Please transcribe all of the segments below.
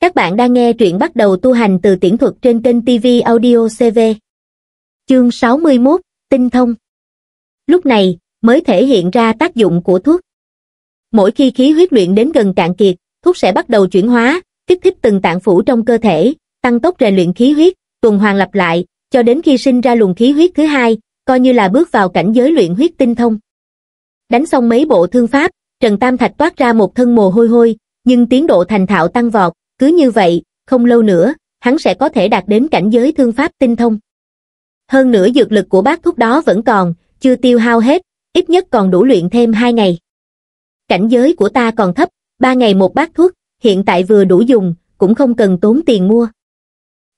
Các bạn đang nghe truyện bắt đầu tu hành từ tiễn thuật trên kênh TV Audio CV. Chương 61, Tinh thông. Lúc này, mới thể hiện ra tác dụng của thuốc. Mỗi khi khí huyết luyện đến gần cạn kiệt, thuốc sẽ bắt đầu chuyển hóa, kích thích từng tạng phủ trong cơ thể, tăng tốc rèn luyện khí huyết, tuần hoàn lặp lại, cho đến khi sinh ra luồng khí huyết thứ hai, coi như là bước vào cảnh giới luyện huyết tinh thông. Đánh xong mấy bộ thương pháp, Trần Tam Thạch toát ra một thân mồ hôi hôi, nhưng tiến độ thành thạo tăng vọt, cứ như vậy, không lâu nữa, hắn sẽ có thể đạt đến cảnh giới thương pháp tinh thông. Hơn nữa dược lực của bác thuốc đó vẫn còn, chưa tiêu hao hết, ít nhất còn đủ luyện thêm 2 ngày. Cảnh giới của ta còn thấp, 3 ngày một bát thuốc, hiện tại vừa đủ dùng, cũng không cần tốn tiền mua.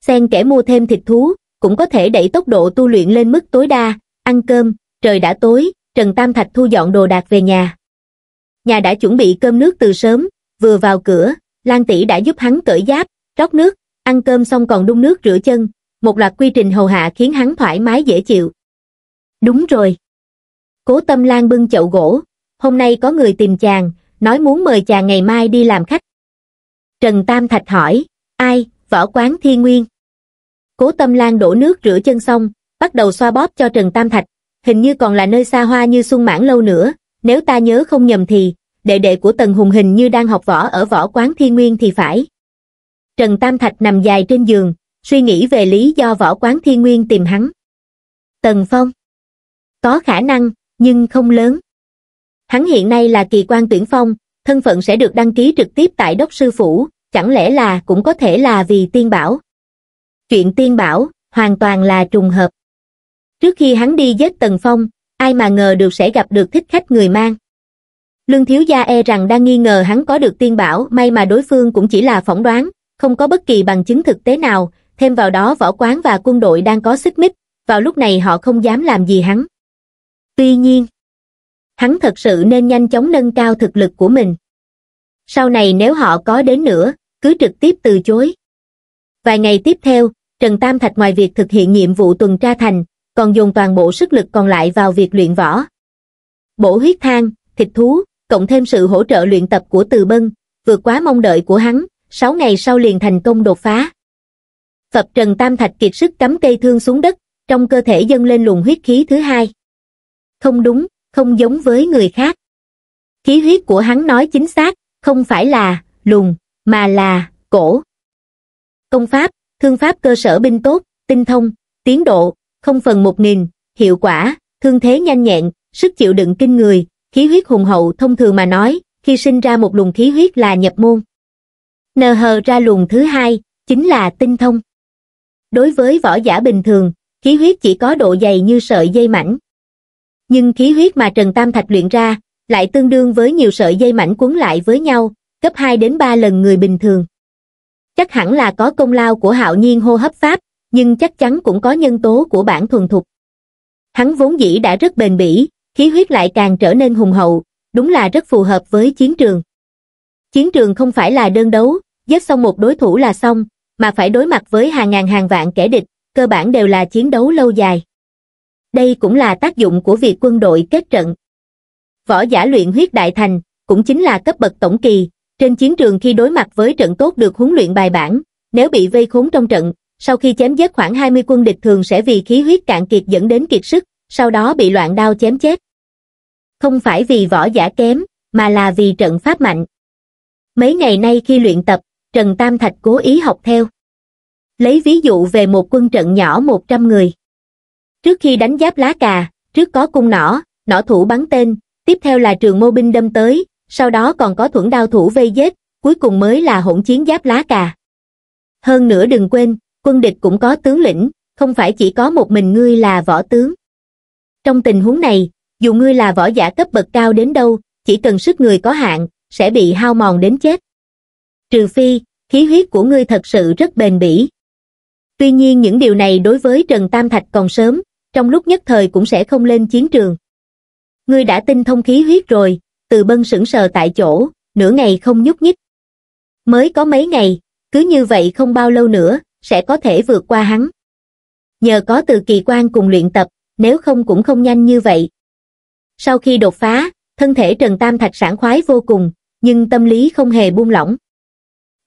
Xen kẻ mua thêm thịt thú, cũng có thể đẩy tốc độ tu luyện lên mức tối đa, ăn cơm, trời đã tối, Trần Tam Thạch thu dọn đồ đạc về nhà. Nhà đã chuẩn bị cơm nước từ sớm, vừa vào cửa, Lan tỷ đã giúp hắn cởi giáp, rót nước, ăn cơm xong còn đun nước rửa chân, một loạt quy trình hầu hạ khiến hắn thoải mái dễ chịu. Đúng rồi. Cố Tâm Lan bưng chậu gỗ, hôm nay có người tìm chàng, nói muốn mời chàng ngày mai đi làm khách. Trần Tam Thạch hỏi, ai, võ quán thi nguyên. Cố Tâm Lan đổ nước rửa chân xong, bắt đầu xoa bóp cho Trần Tam Thạch, hình như còn là nơi xa hoa như xuân mãn lâu nữa, nếu ta nhớ không nhầm thì, đệ đệ của Tần Hùng hình như đang học võ ở võ quán thiên nguyên thì phải. Trần Tam Thạch nằm dài trên giường, suy nghĩ về lý do võ quán thiên nguyên tìm hắn. Tần Phong Có khả năng, nhưng không lớn. Hắn hiện nay là kỳ quan tuyển phong, thân phận sẽ được đăng ký trực tiếp tại đốc sư phủ, chẳng lẽ là cũng có thể là vì tiên bảo. Chuyện tiên bảo, hoàn toàn là trùng hợp. Trước khi hắn đi giết Tần Phong, ai mà ngờ được sẽ gặp được thích khách người mang. Lương Thiếu Gia e rằng đang nghi ngờ hắn có được tiên bảo, may mà đối phương cũng chỉ là phỏng đoán, không có bất kỳ bằng chứng thực tế nào, thêm vào đó võ quán và quân đội đang có xích mích, vào lúc này họ không dám làm gì hắn. Tuy nhiên, hắn thật sự nên nhanh chóng nâng cao thực lực của mình. Sau này nếu họ có đến nữa, cứ trực tiếp từ chối. Vài ngày tiếp theo, Trần Tam Thạch ngoài việc thực hiện nhiệm vụ tuần tra thành, còn dùng toàn bộ sức lực còn lại vào việc luyện võ. Bổ huyết thang, thịt thú, cộng thêm sự hỗ trợ luyện tập của Từ Bân, vượt quá mong đợi của hắn, 6 ngày sau liền thành công đột phá. Phật Trần Tam Thạch kiệt sức cắm cây thương xuống đất, trong cơ thể dâng lên luồng huyết khí thứ hai. Không đúng, không giống với người khác. Khí huyết của hắn nói chính xác, không phải là lùng, mà là cổ. Công pháp, thương pháp cơ sở binh tốt, tinh thông, tiến độ, không phần một nghìn, hiệu quả, thương thế nhanh nhẹn, sức chịu đựng kinh người, khí huyết hùng hậu thông thường mà nói, khi sinh ra một luồng khí huyết là nhập môn. Nờ hờ ra luồng thứ hai, chính là tinh thông. Đối với võ giả bình thường, khí huyết chỉ có độ dày như sợi dây mảnh. Nhưng khí huyết mà Trần Tam Thạch luyện ra, lại tương đương với nhiều sợi dây mảnh cuốn lại với nhau, gấp 2 đến 3 lần người bình thường. Chắc hẳn là có công lao của hạo nhiên hô hấp pháp, nhưng chắc chắn cũng có nhân tố của bản thuần thục. Hắn vốn dĩ đã rất bền bỉ, khí huyết lại càng trở nên hùng hậu, đúng là rất phù hợp với chiến trường. Chiến trường không phải là đơn đấu, giết xong một đối thủ là xong, mà phải đối mặt với hàng ngàn hàng vạn kẻ địch, cơ bản đều là chiến đấu lâu dài. Đây cũng là tác dụng của việc quân đội kết trận. Võ giả luyện huyết đại thành, cũng chính là cấp bậc tổng kỳ, trên chiến trường khi đối mặt với trận tốt được huấn luyện bài bản, nếu bị vây khốn trong trận, sau khi chém giết khoảng 20 quân địch thường sẽ vì khí huyết cạn kiệt dẫn đến kiệt sức, sau đó bị loạn đao chém chết. Không phải vì võ giả kém, mà là vì trận pháp mạnh. Mấy ngày nay khi luyện tập, Trần Tam Thạch cố ý học theo. Lấy ví dụ về một quân trận nhỏ 100 người. Trước khi đánh giáp lá cà, trước có cung nỏ, nỏ thủ bắn tên, tiếp theo là trường mô binh đâm tới, sau đó còn có thuẫn đao thủ vây giết, cuối cùng mới là hỗn chiến giáp lá cà. Hơn nữa đừng quên, quân địch cũng có tướng lĩnh, không phải chỉ có một mình ngươi là võ tướng. Trong tình huống này, dù ngươi là võ giả cấp bậc cao đến đâu, chỉ cần sức người có hạn, sẽ bị hao mòn đến chết. Trừ phi, khí huyết của ngươi thật sự rất bền bỉ. Tuy nhiên những điều này đối với Trần Tam Thạch còn sớm, trong lúc nhất thời cũng sẽ không lên chiến trường. Ngươi đã tinh thông khí huyết rồi, từ bân sững sờ tại chỗ, nửa ngày không nhúc nhích. Mới có mấy ngày, cứ như vậy không bao lâu nữa, sẽ có thể vượt qua hắn. Nhờ có từ kỳ quan cùng luyện tập, nếu không cũng không nhanh như vậy. Sau khi đột phá, thân thể Trần Tam Thạch sảng khoái vô cùng, nhưng tâm lý không hề buông lỏng.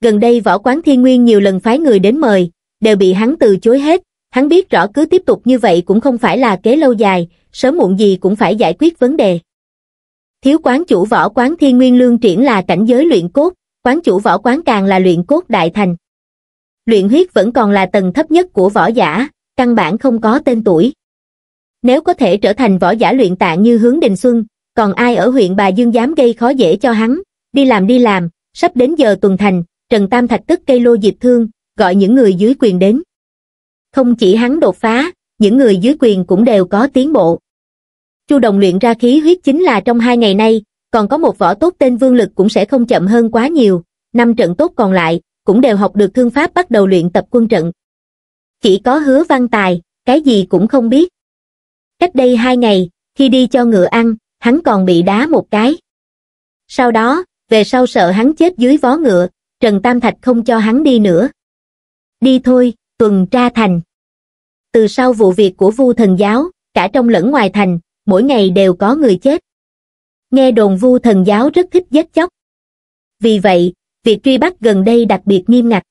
Gần đây võ quán thiên nguyên nhiều lần phái người đến mời, đều bị hắn từ chối hết, hắn biết rõ cứ tiếp tục như vậy cũng không phải là kế lâu dài, sớm muộn gì cũng phải giải quyết vấn đề. Thiếu quán chủ võ quán thiên nguyên lương triển là cảnh giới luyện cốt, quán chủ võ quán càng là luyện cốt đại thành. Luyện huyết vẫn còn là tầng thấp nhất của võ giả, căn bản không có tên tuổi nếu có thể trở thành võ giả luyện tạng như hướng đình xuân, còn ai ở huyện Bà Dương dám gây khó dễ cho hắn, đi làm đi làm, sắp đến giờ tuần thành, Trần Tam Thạch tức cây lô diệp thương, gọi những người dưới quyền đến. Không chỉ hắn đột phá, những người dưới quyền cũng đều có tiến bộ. Chu Đồng luyện ra khí huyết chính là trong hai ngày nay, còn có một võ tốt tên Vương Lực cũng sẽ không chậm hơn quá nhiều, năm trận tốt còn lại, cũng đều học được thương pháp bắt đầu luyện tập quân trận. Chỉ có hứa văn tài, cái gì cũng không biết cách đây hai ngày khi đi cho ngựa ăn hắn còn bị đá một cái sau đó về sau sợ hắn chết dưới vó ngựa trần tam thạch không cho hắn đi nữa đi thôi tuần tra thành từ sau vụ việc của vu thần giáo cả trong lẫn ngoài thành mỗi ngày đều có người chết nghe đồn vu thần giáo rất thích giết chóc vì vậy việc truy bắt gần đây đặc biệt nghiêm ngặt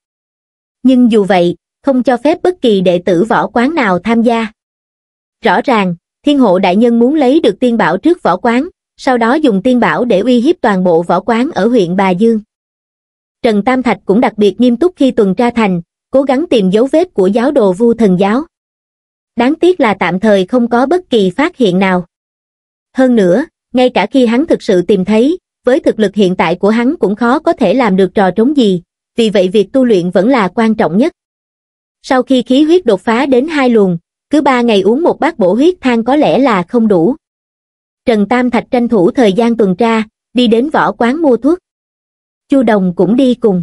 nhưng dù vậy không cho phép bất kỳ đệ tử võ quán nào tham gia Rõ ràng, thiên hộ đại nhân muốn lấy được tiên bảo trước võ quán, sau đó dùng tiên bảo để uy hiếp toàn bộ võ quán ở huyện Bà Dương. Trần Tam Thạch cũng đặc biệt nghiêm túc khi tuần tra thành, cố gắng tìm dấu vết của giáo đồ vu thần giáo. Đáng tiếc là tạm thời không có bất kỳ phát hiện nào. Hơn nữa, ngay cả khi hắn thực sự tìm thấy, với thực lực hiện tại của hắn cũng khó có thể làm được trò trống gì, vì vậy việc tu luyện vẫn là quan trọng nhất. Sau khi khí huyết đột phá đến hai luồng, cứ ba ngày uống một bát bổ huyết thang có lẽ là không đủ. Trần Tam Thạch tranh thủ thời gian tuần tra, đi đến võ quán mua thuốc. Chu Đồng cũng đi cùng.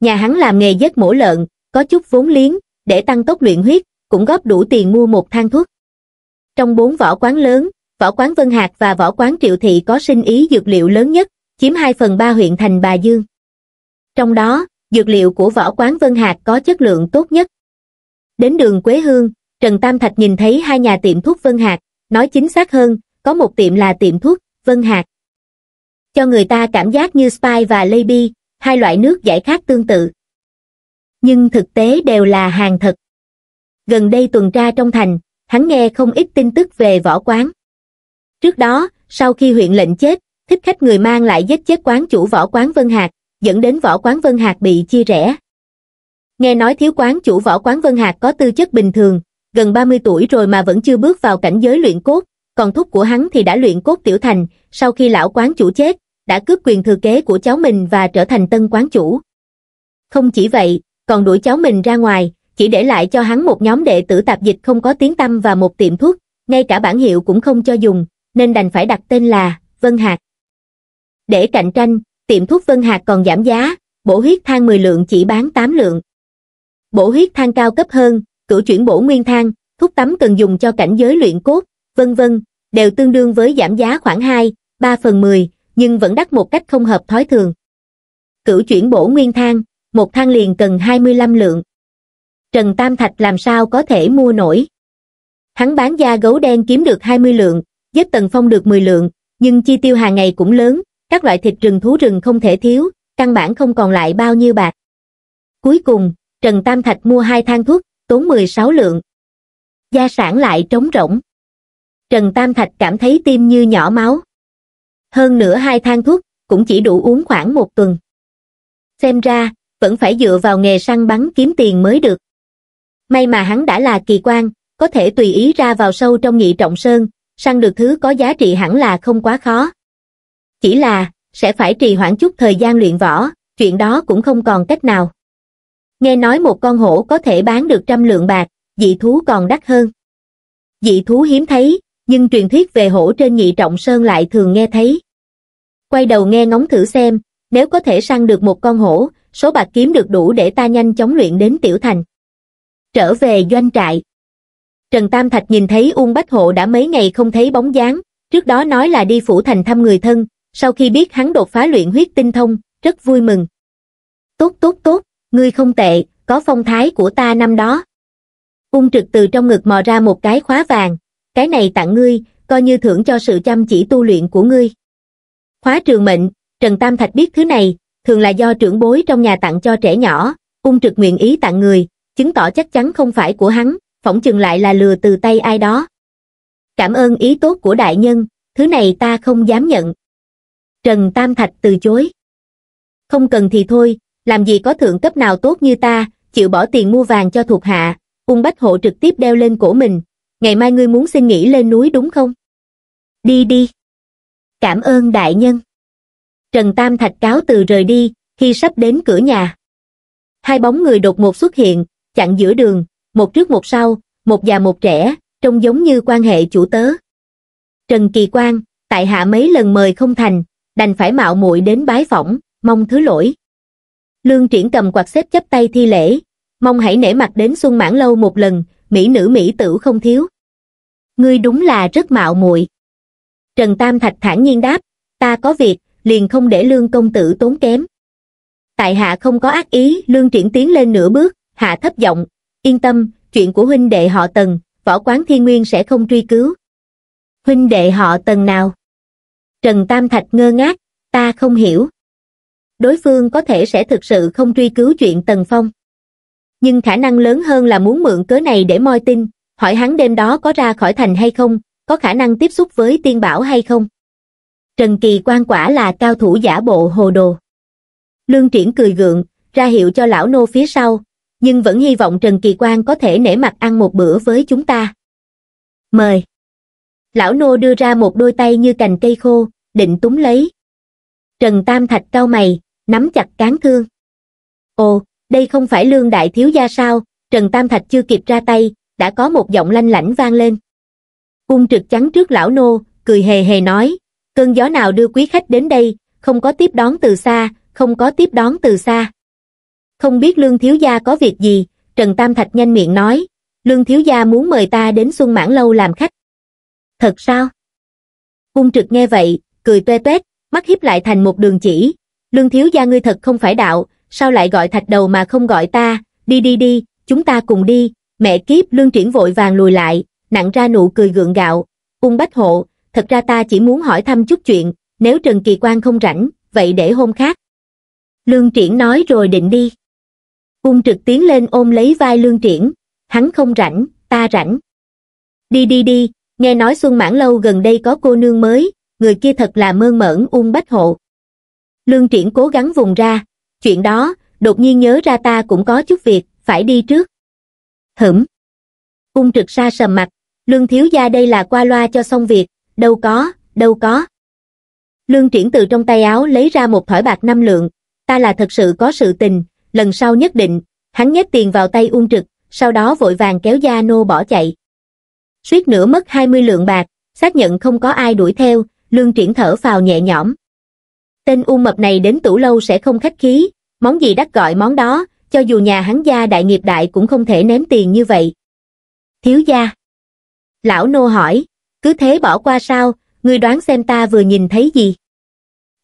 Nhà hắn làm nghề giết mổ lợn, có chút vốn liếng, để tăng tốc luyện huyết, cũng góp đủ tiền mua một thang thuốc. Trong bốn võ quán lớn, võ quán Vân Hạc và võ quán Triệu Thị có sinh ý dược liệu lớn nhất, chiếm 2 phần 3 huyện thành Bà Dương. Trong đó, dược liệu của võ quán Vân Hạc có chất lượng tốt nhất. Đến đường Quế Hương, Trần Tam Thạch nhìn thấy hai nhà tiệm thuốc Vân Hạc, nói chính xác hơn, có một tiệm là tiệm thuốc Vân Hạc. Cho người ta cảm giác như Spy và Lady, hai loại nước giải khát tương tự. Nhưng thực tế đều là hàng thật. Gần đây tuần tra trong thành, hắn nghe không ít tin tức về võ quán. Trước đó, sau khi huyện lệnh chết, thích khách người mang lại giết chết quán chủ võ quán Vân Hạc, dẫn đến võ quán Vân Hạc bị chia rẽ. Nghe nói thiếu quán chủ võ quán Vân Hạc có tư chất bình thường, gần 30 tuổi rồi mà vẫn chưa bước vào cảnh giới luyện cốt, còn thúc của hắn thì đã luyện cốt tiểu thành, sau khi lão quán chủ chết, đã cướp quyền thừa kế của cháu mình và trở thành tân quán chủ. Không chỉ vậy, còn đuổi cháu mình ra ngoài, chỉ để lại cho hắn một nhóm đệ tử tạp dịch không có tiếng tâm và một tiệm thuốc, ngay cả bản hiệu cũng không cho dùng, nên đành phải đặt tên là Vân Hạc. Để cạnh tranh, tiệm thuốc Vân Hạc còn giảm giá, bổ huyết thang 10 lượng chỉ bán 8 lượng. Bổ huyết thang cao cấp hơn, cửa chuyển bổ nguyên thang, thuốc tắm cần dùng cho cảnh giới luyện cốt, vân vân, đều tương đương với giảm giá khoảng 2, 3 phần 10, nhưng vẫn đắt một cách không hợp thói thường. Cửu chuyển bổ nguyên thang, một thang liền cần 25 lượng. Trần Tam Thạch làm sao có thể mua nổi. Hắn bán da gấu đen kiếm được 20 lượng, giết tần phong được 10 lượng, nhưng chi tiêu hàng ngày cũng lớn, các loại thịt rừng thú rừng không thể thiếu, căn bản không còn lại bao nhiêu bạc. Cuối cùng, Trần Tam Thạch mua hai thang thuốc, tốn 16 lượng. Gia sản lại trống rỗng. Trần Tam Thạch cảm thấy tim như nhỏ máu. Hơn nửa hai thang thuốc, cũng chỉ đủ uống khoảng một tuần. Xem ra, vẫn phải dựa vào nghề săn bắn kiếm tiền mới được. May mà hắn đã là kỳ quan, có thể tùy ý ra vào sâu trong nhị trọng sơn, săn được thứ có giá trị hẳn là không quá khó. Chỉ là, sẽ phải trì hoãn chút thời gian luyện võ, chuyện đó cũng không còn cách nào. Nghe nói một con hổ có thể bán được trăm lượng bạc, dị thú còn đắt hơn. Dị thú hiếm thấy, nhưng truyền thuyết về hổ trên nhị trọng sơn lại thường nghe thấy. Quay đầu nghe ngóng thử xem, nếu có thể săn được một con hổ, số bạc kiếm được đủ để ta nhanh chóng luyện đến tiểu thành. Trở về doanh trại. Trần Tam Thạch nhìn thấy Uông Bách Hộ đã mấy ngày không thấy bóng dáng, trước đó nói là đi phủ thành thăm người thân, sau khi biết hắn đột phá luyện huyết tinh thông, rất vui mừng. Tốt tốt tốt, ngươi không tệ có phong thái của ta năm đó ung trực từ trong ngực mò ra một cái khóa vàng cái này tặng ngươi coi như thưởng cho sự chăm chỉ tu luyện của ngươi khóa trường mệnh trần tam thạch biết thứ này thường là do trưởng bối trong nhà tặng cho trẻ nhỏ ung trực nguyện ý tặng người chứng tỏ chắc chắn không phải của hắn phỏng chừng lại là lừa từ tay ai đó cảm ơn ý tốt của đại nhân thứ này ta không dám nhận trần tam thạch từ chối không cần thì thôi làm gì có thượng cấp nào tốt như ta, chịu bỏ tiền mua vàng cho thuộc hạ, ung bách hộ trực tiếp đeo lên cổ mình, ngày mai ngươi muốn xin nghỉ lên núi đúng không? Đi đi. Cảm ơn đại nhân. Trần Tam Thạch cáo từ rời đi, khi sắp đến cửa nhà. Hai bóng người đột ngột xuất hiện, chặn giữa đường, một trước một sau, một già một trẻ, trông giống như quan hệ chủ tớ. Trần Kỳ Quang, tại hạ mấy lần mời không thành, đành phải mạo muội đến bái phỏng, mong thứ lỗi lương triển cầm quạt xếp chấp tay thi lễ mong hãy nể mặt đến xuân mãn lâu một lần mỹ nữ mỹ tử không thiếu ngươi đúng là rất mạo muội trần tam thạch thản nhiên đáp ta có việc liền không để lương công tử tốn kém tại hạ không có ác ý lương triển tiến lên nửa bước hạ thấp giọng yên tâm chuyện của huynh đệ họ tần võ quán thiên nguyên sẽ không truy cứu huynh đệ họ tần nào trần tam thạch ngơ ngác ta không hiểu đối phương có thể sẽ thực sự không truy cứu chuyện Tần Phong. Nhưng khả năng lớn hơn là muốn mượn cớ này để moi tin, hỏi hắn đêm đó có ra khỏi thành hay không, có khả năng tiếp xúc với tiên bảo hay không. Trần Kỳ quan quả là cao thủ giả bộ hồ đồ. Lương Triển cười gượng, ra hiệu cho lão nô phía sau, nhưng vẫn hy vọng Trần Kỳ Quan có thể nể mặt ăn một bữa với chúng ta. Mời. Lão nô đưa ra một đôi tay như cành cây khô, định túng lấy. Trần Tam Thạch cau mày, nắm chặt cán thương ồ đây không phải lương đại thiếu gia sao trần tam thạch chưa kịp ra tay đã có một giọng lanh lảnh vang lên cung trực trắng trước lão nô cười hề hề nói cơn gió nào đưa quý khách đến đây không có tiếp đón từ xa không có tiếp đón từ xa không biết lương thiếu gia có việc gì trần tam thạch nhanh miệng nói lương thiếu gia muốn mời ta đến xuân mãn lâu làm khách thật sao cung trực nghe vậy cười toe toét mắt hiếp lại thành một đường chỉ Lương thiếu gia ngươi thật không phải đạo, sao lại gọi thạch đầu mà không gọi ta, đi đi đi, chúng ta cùng đi, mẹ kiếp lương triển vội vàng lùi lại, nặng ra nụ cười gượng gạo, ung bách hộ, thật ra ta chỉ muốn hỏi thăm chút chuyện, nếu Trần Kỳ Quan không rảnh, vậy để hôm khác. Lương triển nói rồi định đi. Ung trực tiến lên ôm lấy vai lương triển, hắn không rảnh, ta rảnh. Đi đi đi, nghe nói Xuân Mãn Lâu gần đây có cô nương mới, người kia thật là mơn mởn Ung bách hộ lương triển cố gắng vùng ra chuyện đó đột nhiên nhớ ra ta cũng có chút việc phải đi trước hửm cung trực sa sầm mặt lương thiếu gia đây là qua loa cho xong việc đâu có đâu có lương triển từ trong tay áo lấy ra một thỏi bạc năm lượng ta là thật sự có sự tình lần sau nhất định hắn nhét tiền vào tay ung trực sau đó vội vàng kéo gia nô bỏ chạy suýt nữa mất hai mươi lượng bạc xác nhận không có ai đuổi theo lương triển thở phào nhẹ nhõm tên u mập này đến tủ lâu sẽ không khách khí, món gì đắt gọi món đó, cho dù nhà hắn gia đại nghiệp đại cũng không thể ném tiền như vậy. Thiếu gia. Lão nô hỏi, cứ thế bỏ qua sao, ngươi đoán xem ta vừa nhìn thấy gì?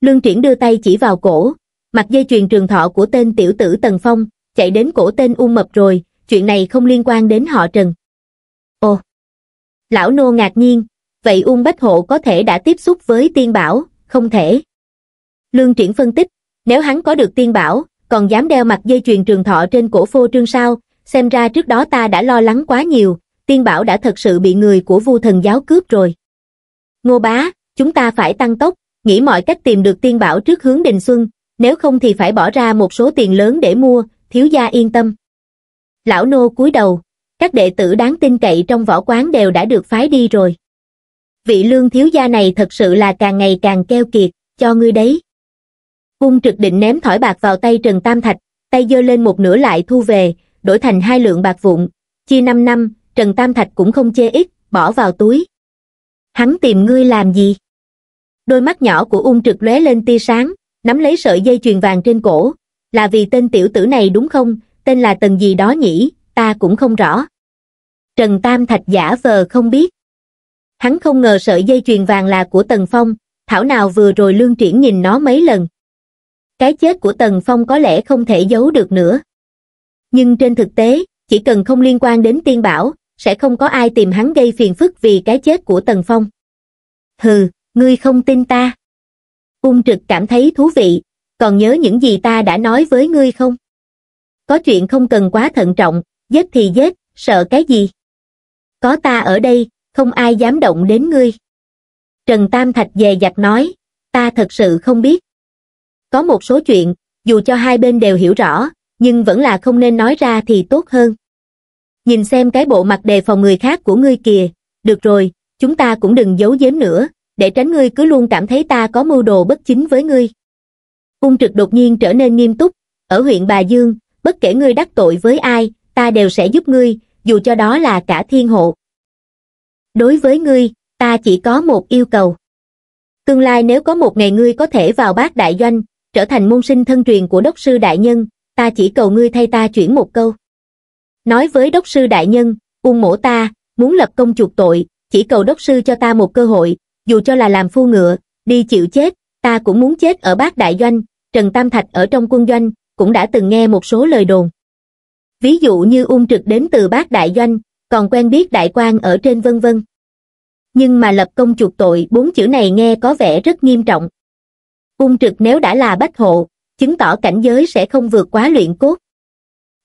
Lương Triển đưa tay chỉ vào cổ, mặt dây chuyền trường thọ của tên tiểu tử Tần Phong, chạy đến cổ tên U Mập rồi, chuyện này không liên quan đến họ Trần. Ồ! Lão Nô ngạc nhiên, vậy Ung Bách Hộ có thể đã tiếp xúc với tiên bảo, không thể lương triển phân tích nếu hắn có được tiên bảo còn dám đeo mặt dây chuyền trường thọ trên cổ phô trương sao xem ra trước đó ta đã lo lắng quá nhiều tiên bảo đã thật sự bị người của vu thần giáo cướp rồi ngô bá chúng ta phải tăng tốc nghĩ mọi cách tìm được tiên bảo trước hướng đình xuân nếu không thì phải bỏ ra một số tiền lớn để mua thiếu gia yên tâm lão nô cúi đầu các đệ tử đáng tin cậy trong võ quán đều đã được phái đi rồi vị lương thiếu gia này thật sự là càng ngày càng keo kiệt cho ngươi đấy vung trực định ném thỏi bạc vào tay Trần Tam Thạch, tay giơ lên một nửa lại thu về, đổi thành hai lượng bạc vụn, chia năm năm, Trần Tam Thạch cũng không chê ít, bỏ vào túi. Hắn tìm ngươi làm gì? Đôi mắt nhỏ của ung trực lóe lên tia sáng, nắm lấy sợi dây chuyền vàng trên cổ, là vì tên tiểu tử này đúng không, tên là tần gì đó nhỉ, ta cũng không rõ. Trần Tam Thạch giả vờ không biết. Hắn không ngờ sợi dây chuyền vàng là của Tần Phong, thảo nào vừa rồi lương triển nhìn nó mấy lần, cái chết của Tần Phong có lẽ không thể giấu được nữa. Nhưng trên thực tế, chỉ cần không liên quan đến tiên bảo, sẽ không có ai tìm hắn gây phiền phức vì cái chết của Tần Phong. Hừ, ngươi không tin ta. Ung trực cảm thấy thú vị, còn nhớ những gì ta đã nói với ngươi không? Có chuyện không cần quá thận trọng, giết thì giết, sợ cái gì? Có ta ở đây, không ai dám động đến ngươi. Trần Tam Thạch dè dặt nói, ta thật sự không biết. Có một số chuyện, dù cho hai bên đều hiểu rõ, nhưng vẫn là không nên nói ra thì tốt hơn. Nhìn xem cái bộ mặt đề phòng người khác của ngươi kìa, được rồi, chúng ta cũng đừng giấu giếm nữa, để tránh ngươi cứ luôn cảm thấy ta có mưu đồ bất chính với ngươi. Ung trực đột nhiên trở nên nghiêm túc, ở huyện Bà Dương, bất kể ngươi đắc tội với ai, ta đều sẽ giúp ngươi, dù cho đó là cả thiên hộ. Đối với ngươi, ta chỉ có một yêu cầu. Tương lai nếu có một ngày ngươi có thể vào bác đại doanh, trở thành môn sinh thân truyền của đốc sư đại nhân, ta chỉ cầu ngươi thay ta chuyển một câu. Nói với đốc sư đại nhân, Ung mổ ta, muốn lập công chuộc tội, chỉ cầu đốc sư cho ta một cơ hội, dù cho là làm phu ngựa, đi chịu chết, ta cũng muốn chết ở bác đại doanh, Trần Tam Thạch ở trong quân doanh, cũng đã từng nghe một số lời đồn. Ví dụ như ung trực đến từ bác đại doanh, còn quen biết đại quan ở trên vân vân. Nhưng mà lập công chuộc tội bốn chữ này nghe có vẻ rất nghiêm trọng ung trực nếu đã là bách hộ, chứng tỏ cảnh giới sẽ không vượt quá luyện cốt.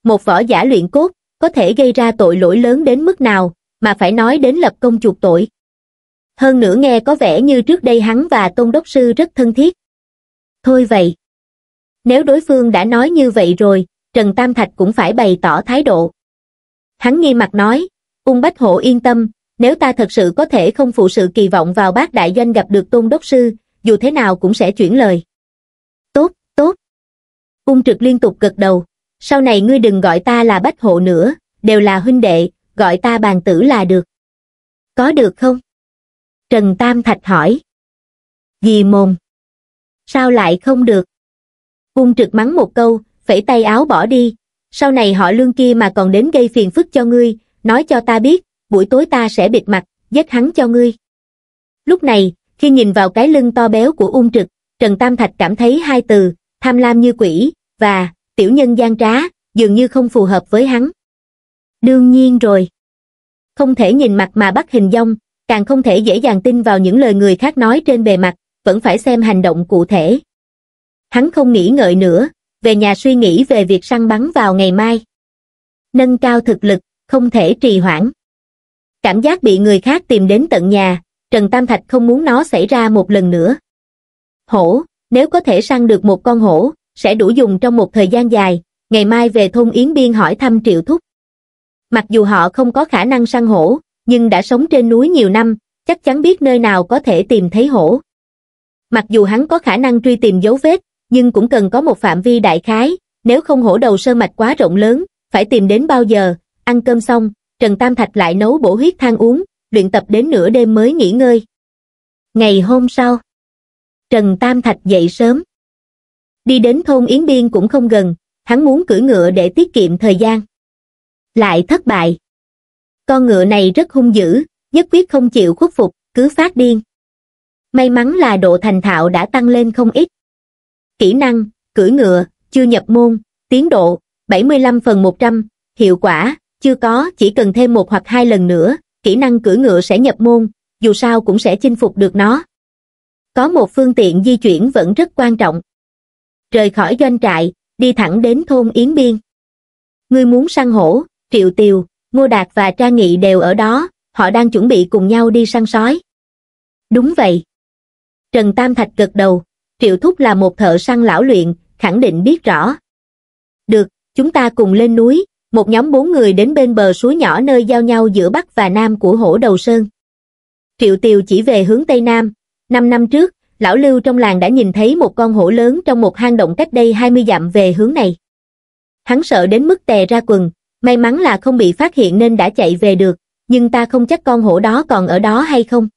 Một võ giả luyện cốt có thể gây ra tội lỗi lớn đến mức nào mà phải nói đến lập công chuộc tội. Hơn nữa nghe có vẻ như trước đây hắn và Tôn Đốc Sư rất thân thiết. Thôi vậy. Nếu đối phương đã nói như vậy rồi, Trần Tam Thạch cũng phải bày tỏ thái độ. Hắn nghi mặt nói, Ung Bách Hộ yên tâm, nếu ta thật sự có thể không phụ sự kỳ vọng vào bác đại doanh gặp được Tôn Đốc Sư, dù thế nào cũng sẽ chuyển lời. Tốt, tốt. Ung trực liên tục gật đầu, sau này ngươi đừng gọi ta là bách hộ nữa, đều là huynh đệ, gọi ta bàn tử là được. Có được không? Trần Tam Thạch hỏi. Gì mồm? Sao lại không được? Ung trực mắng một câu, phẩy tay áo bỏ đi. Sau này họ lương kia mà còn đến gây phiền phức cho ngươi, nói cho ta biết, buổi tối ta sẽ bịt mặt, giết hắn cho ngươi. Lúc này, khi nhìn vào cái lưng to béo của ung trực trần tam thạch cảm thấy hai từ tham lam như quỷ và tiểu nhân gian trá dường như không phù hợp với hắn đương nhiên rồi không thể nhìn mặt mà bắt hình dong càng không thể dễ dàng tin vào những lời người khác nói trên bề mặt vẫn phải xem hành động cụ thể hắn không nghĩ ngợi nữa về nhà suy nghĩ về việc săn bắn vào ngày mai nâng cao thực lực không thể trì hoãn cảm giác bị người khác tìm đến tận nhà Trần Tam Thạch không muốn nó xảy ra một lần nữa. Hổ, nếu có thể săn được một con hổ, sẽ đủ dùng trong một thời gian dài, ngày mai về thôn Yến Biên hỏi thăm Triệu Thúc. Mặc dù họ không có khả năng săn hổ, nhưng đã sống trên núi nhiều năm, chắc chắn biết nơi nào có thể tìm thấy hổ. Mặc dù hắn có khả năng truy tìm dấu vết, nhưng cũng cần có một phạm vi đại khái, nếu không hổ đầu sơ mạch quá rộng lớn, phải tìm đến bao giờ, ăn cơm xong, Trần Tam Thạch lại nấu bổ huyết than uống, luyện tập đến nửa đêm mới nghỉ ngơi. Ngày hôm sau, Trần Tam Thạch dậy sớm. Đi đến thôn Yến Biên cũng không gần, hắn muốn cưỡi ngựa để tiết kiệm thời gian. Lại thất bại. Con ngựa này rất hung dữ, nhất quyết không chịu khuất phục, cứ phát điên. May mắn là độ thành thạo đã tăng lên không ít. Kỹ năng, cưỡi ngựa, chưa nhập môn, tiến độ, 75 phần 100, hiệu quả, chưa có, chỉ cần thêm một hoặc hai lần nữa, kỹ năng cưỡi ngựa sẽ nhập môn, dù sao cũng sẽ chinh phục được nó. Có một phương tiện di chuyển vẫn rất quan trọng. Rời khỏi doanh trại, đi thẳng đến thôn Yến Biên. Ngươi muốn săn hổ, Triệu Tiều, Ngô Đạt và Trang Nghị đều ở đó, họ đang chuẩn bị cùng nhau đi săn sói. Đúng vậy. Trần Tam Thạch gật đầu, Triệu Thúc là một thợ săn lão luyện, khẳng định biết rõ. Được, chúng ta cùng lên núi, một nhóm bốn người đến bên bờ suối nhỏ nơi giao nhau giữa Bắc và Nam của hổ đầu sơn. Triệu Tiều chỉ về hướng Tây Nam, năm năm trước, lão lưu trong làng đã nhìn thấy một con hổ lớn trong một hang động cách đây 20 dặm về hướng này. Hắn sợ đến mức tè ra quần, may mắn là không bị phát hiện nên đã chạy về được, nhưng ta không chắc con hổ đó còn ở đó hay không.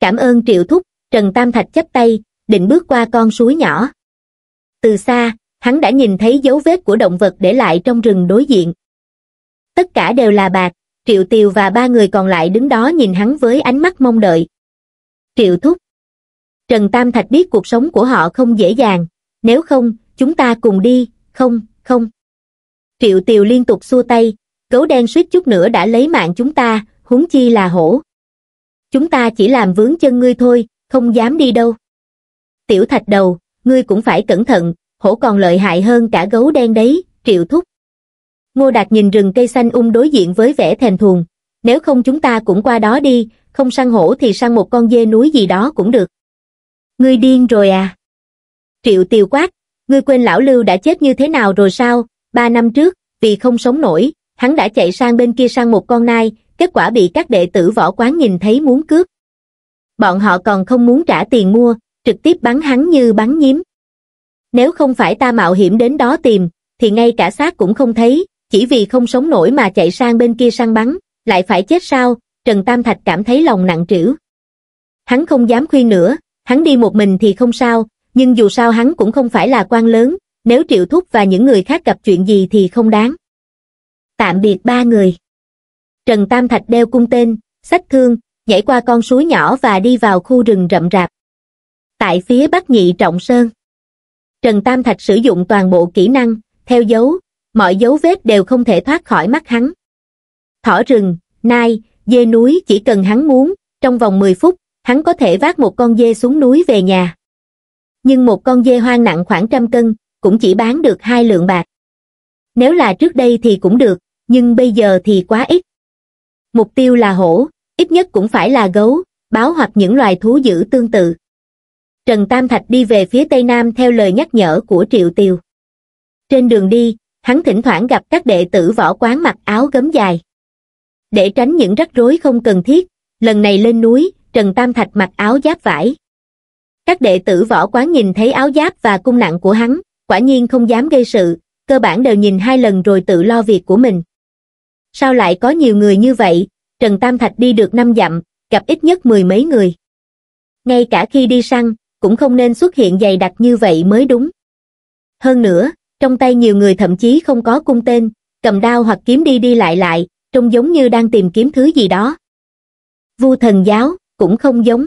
Cảm ơn Triệu Thúc, Trần Tam Thạch chấp tay, định bước qua con suối nhỏ. Từ xa, hắn đã nhìn thấy dấu vết của động vật để lại trong rừng đối diện. Tất cả đều là bạc, Triệu Tiều và ba người còn lại đứng đó nhìn hắn với ánh mắt mong đợi. Triệu Thúc Trần Tam Thạch biết cuộc sống của họ không dễ dàng, nếu không, chúng ta cùng đi, không, không. Triệu Tiều liên tục xua tay, gấu đen suýt chút nữa đã lấy mạng chúng ta, huống chi là hổ. Chúng ta chỉ làm vướng chân ngươi thôi, không dám đi đâu. Tiểu Thạch đầu, ngươi cũng phải cẩn thận, hổ còn lợi hại hơn cả gấu đen đấy, triệu thúc. Ngô Đạt nhìn rừng cây xanh um đối diện với vẻ thèm thuồng, nếu không chúng ta cũng qua đó đi, không săn hổ thì săn một con dê núi gì đó cũng được. Ngươi điên rồi à? Triệu Tiêu quát, ngươi quên lão Lưu đã chết như thế nào rồi sao, ba năm trước, vì không sống nổi, hắn đã chạy sang bên kia săn một con nai, kết quả bị các đệ tử võ quán nhìn thấy muốn cướp. Bọn họ còn không muốn trả tiền mua, trực tiếp bắn hắn như bắn nhím. Nếu không phải ta mạo hiểm đến đó tìm, thì ngay cả xác cũng không thấy, chỉ vì không sống nổi mà chạy sang bên kia săn bắn, lại phải chết sao, Trần Tam Thạch cảm thấy lòng nặng trĩu. Hắn không dám khuyên nữa, hắn đi một mình thì không sao, nhưng dù sao hắn cũng không phải là quan lớn, nếu Triệu Thúc và những người khác gặp chuyện gì thì không đáng. Tạm biệt ba người. Trần Tam Thạch đeo cung tên, sách thương, nhảy qua con suối nhỏ và đi vào khu rừng rậm rạp. Tại phía Bắc Nhị Trọng Sơn trần tam thạch sử dụng toàn bộ kỹ năng theo dấu mọi dấu vết đều không thể thoát khỏi mắt hắn thỏ rừng nai dê núi chỉ cần hắn muốn trong vòng 10 phút hắn có thể vác một con dê xuống núi về nhà nhưng một con dê hoang nặng khoảng trăm cân cũng chỉ bán được hai lượng bạc nếu là trước đây thì cũng được nhưng bây giờ thì quá ít mục tiêu là hổ ít nhất cũng phải là gấu báo hoặc những loài thú dữ tương tự trần tam thạch đi về phía tây nam theo lời nhắc nhở của triệu tiều trên đường đi hắn thỉnh thoảng gặp các đệ tử võ quán mặc áo gấm dài để tránh những rắc rối không cần thiết lần này lên núi trần tam thạch mặc áo giáp vải các đệ tử võ quán nhìn thấy áo giáp và cung nặng của hắn quả nhiên không dám gây sự cơ bản đều nhìn hai lần rồi tự lo việc của mình sao lại có nhiều người như vậy trần tam thạch đi được năm dặm gặp ít nhất mười mấy người ngay cả khi đi săn cũng không nên xuất hiện dày đặc như vậy mới đúng. Hơn nữa, trong tay nhiều người thậm chí không có cung tên, cầm đao hoặc kiếm đi đi lại lại, trông giống như đang tìm kiếm thứ gì đó. Vu thần giáo, cũng không giống.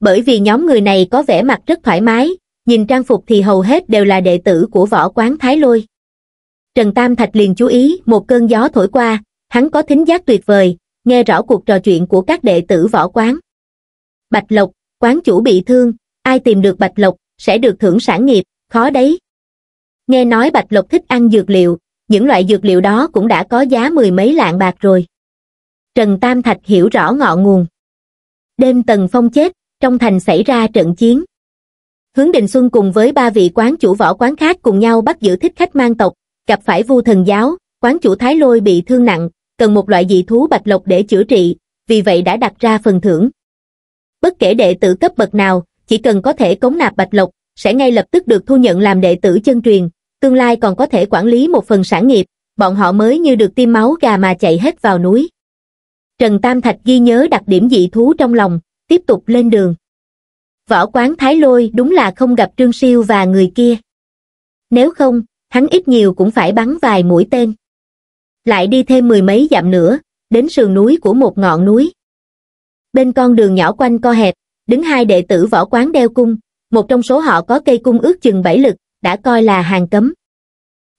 Bởi vì nhóm người này có vẻ mặt rất thoải mái, nhìn trang phục thì hầu hết đều là đệ tử của võ quán Thái Lôi. Trần Tam Thạch liền chú ý một cơn gió thổi qua, hắn có thính giác tuyệt vời, nghe rõ cuộc trò chuyện của các đệ tử võ quán. Bạch Lộc, quán chủ bị thương, ai tìm được bạch lộc sẽ được thưởng sản nghiệp, khó đấy. Nghe nói bạch lộc thích ăn dược liệu, những loại dược liệu đó cũng đã có giá mười mấy lạng bạc rồi. Trần Tam Thạch hiểu rõ ngọn nguồn. Đêm Tần Phong chết, trong thành xảy ra trận chiến. Hướng Đình Xuân cùng với ba vị quán chủ võ quán khác cùng nhau bắt giữ thích khách mang tộc, gặp phải vu thần giáo, quán chủ Thái Lôi bị thương nặng, cần một loại dị thú bạch lộc để chữa trị, vì vậy đã đặt ra phần thưởng. Bất kể đệ tử cấp bậc nào, chỉ cần có thể cống nạp bạch lộc, sẽ ngay lập tức được thu nhận làm đệ tử chân truyền, tương lai còn có thể quản lý một phần sản nghiệp, bọn họ mới như được tiêm máu gà mà chạy hết vào núi. Trần Tam Thạch ghi nhớ đặc điểm dị thú trong lòng, tiếp tục lên đường. Võ quán Thái Lôi đúng là không gặp Trương Siêu và người kia. Nếu không, hắn ít nhiều cũng phải bắn vài mũi tên. Lại đi thêm mười mấy dặm nữa, đến sườn núi của một ngọn núi. Bên con đường nhỏ quanh co hẹp, đứng hai đệ tử võ quán đeo cung, một trong số họ có cây cung ước chừng bảy lực, đã coi là hàng cấm.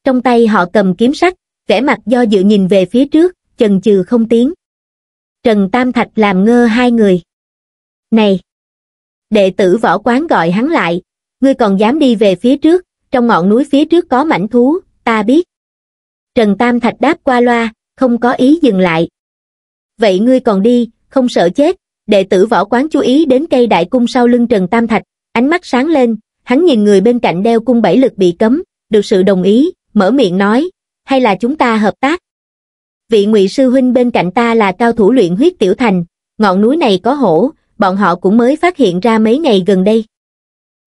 Trong tay họ cầm kiếm sắt, vẻ mặt do dự nhìn về phía trước, chần chừ không tiếng. Trần Tam Thạch làm ngơ hai người. Này! Đệ tử võ quán gọi hắn lại, ngươi còn dám đi về phía trước, trong ngọn núi phía trước có mảnh thú, ta biết. Trần Tam Thạch đáp qua loa, không có ý dừng lại. Vậy ngươi còn đi, không sợ chết, đệ tử võ quán chú ý đến cây đại cung sau lưng Trần Tam Thạch, ánh mắt sáng lên, hắn nhìn người bên cạnh đeo cung bảy lực bị cấm, được sự đồng ý, mở miệng nói, hay là chúng ta hợp tác. Vị ngụy sư huynh bên cạnh ta là cao thủ luyện huyết tiểu thành, ngọn núi này có hổ, bọn họ cũng mới phát hiện ra mấy ngày gần đây.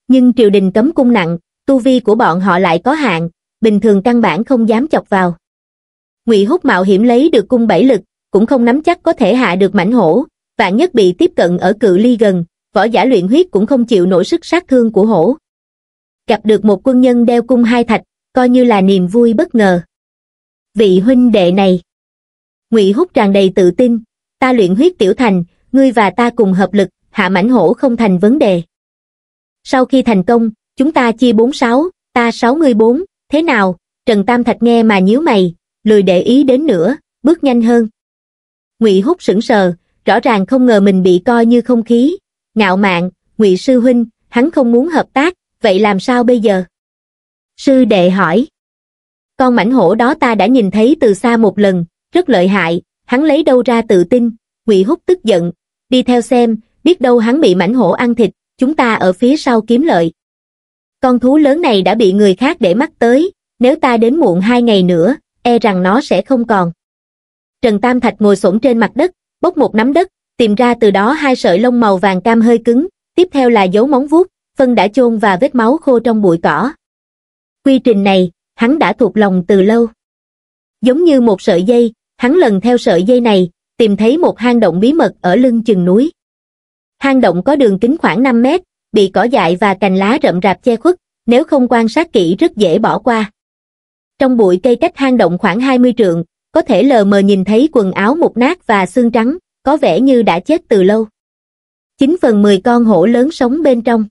Nhưng triều đình cấm cung nặng, tu vi của bọn họ lại có hạn, bình thường căn bản không dám chọc vào. Ngụy hút mạo hiểm lấy được cung bảy lực, cũng không nắm chắc có thể hạ được mảnh hổ, vạn nhất bị tiếp cận ở cự ly gần, võ giả luyện huyết cũng không chịu nổi sức sát thương của hổ. Gặp được một quân nhân đeo cung hai thạch, coi như là niềm vui bất ngờ. Vị huynh đệ này. ngụy hút tràn đầy tự tin, ta luyện huyết tiểu thành, ngươi và ta cùng hợp lực, hạ mảnh hổ không thành vấn đề. Sau khi thành công, chúng ta chia 46, ta 6 người 4, thế nào? Trần Tam Thạch nghe mà nhíu mày, lười để ý đến nữa, bước nhanh hơn. Ngụy hút sững sờ, rõ ràng không ngờ mình bị coi như không khí, ngạo mạn, ngụy sư huynh, hắn không muốn hợp tác, vậy làm sao bây giờ? Sư đệ hỏi. Con mảnh hổ đó ta đã nhìn thấy từ xa một lần, rất lợi hại, hắn lấy đâu ra tự tin, ngụy húc tức giận, đi theo xem, biết đâu hắn bị mảnh hổ ăn thịt, chúng ta ở phía sau kiếm lợi. Con thú lớn này đã bị người khác để mắt tới, nếu ta đến muộn hai ngày nữa, e rằng nó sẽ không còn. Trần Tam Thạch ngồi xổm trên mặt đất, bốc một nắm đất tìm ra từ đó hai sợi lông màu vàng cam hơi cứng tiếp theo là dấu móng vuốt phân đã chôn và vết máu khô trong bụi cỏ quy trình này hắn đã thuộc lòng từ lâu giống như một sợi dây hắn lần theo sợi dây này tìm thấy một hang động bí mật ở lưng chừng núi hang động có đường kính khoảng 5 mét bị cỏ dại và cành lá rậm rạp che khuất nếu không quan sát kỹ rất dễ bỏ qua trong bụi cây cách hang động khoảng 20 trượng, có thể lờ mờ nhìn thấy quần áo mục nát và xương trắng, có vẻ như đã chết từ lâu. 9 phần 10 con hổ lớn sống bên trong.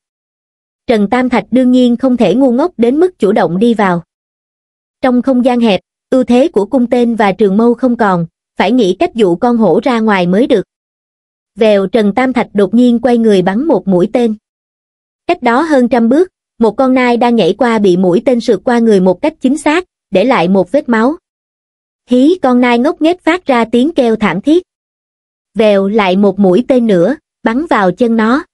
Trần Tam Thạch đương nhiên không thể ngu ngốc đến mức chủ động đi vào. Trong không gian hẹp, ưu thế của cung tên và trường mâu không còn, phải nghĩ cách dụ con hổ ra ngoài mới được. Vèo Trần Tam Thạch đột nhiên quay người bắn một mũi tên. Cách đó hơn trăm bước, một con nai đang nhảy qua bị mũi tên sượt qua người một cách chính xác, để lại một vết máu, hí con nai ngốc nghếch phát ra tiếng kêu thảm thiết vèo lại một mũi tên nữa bắn vào chân nó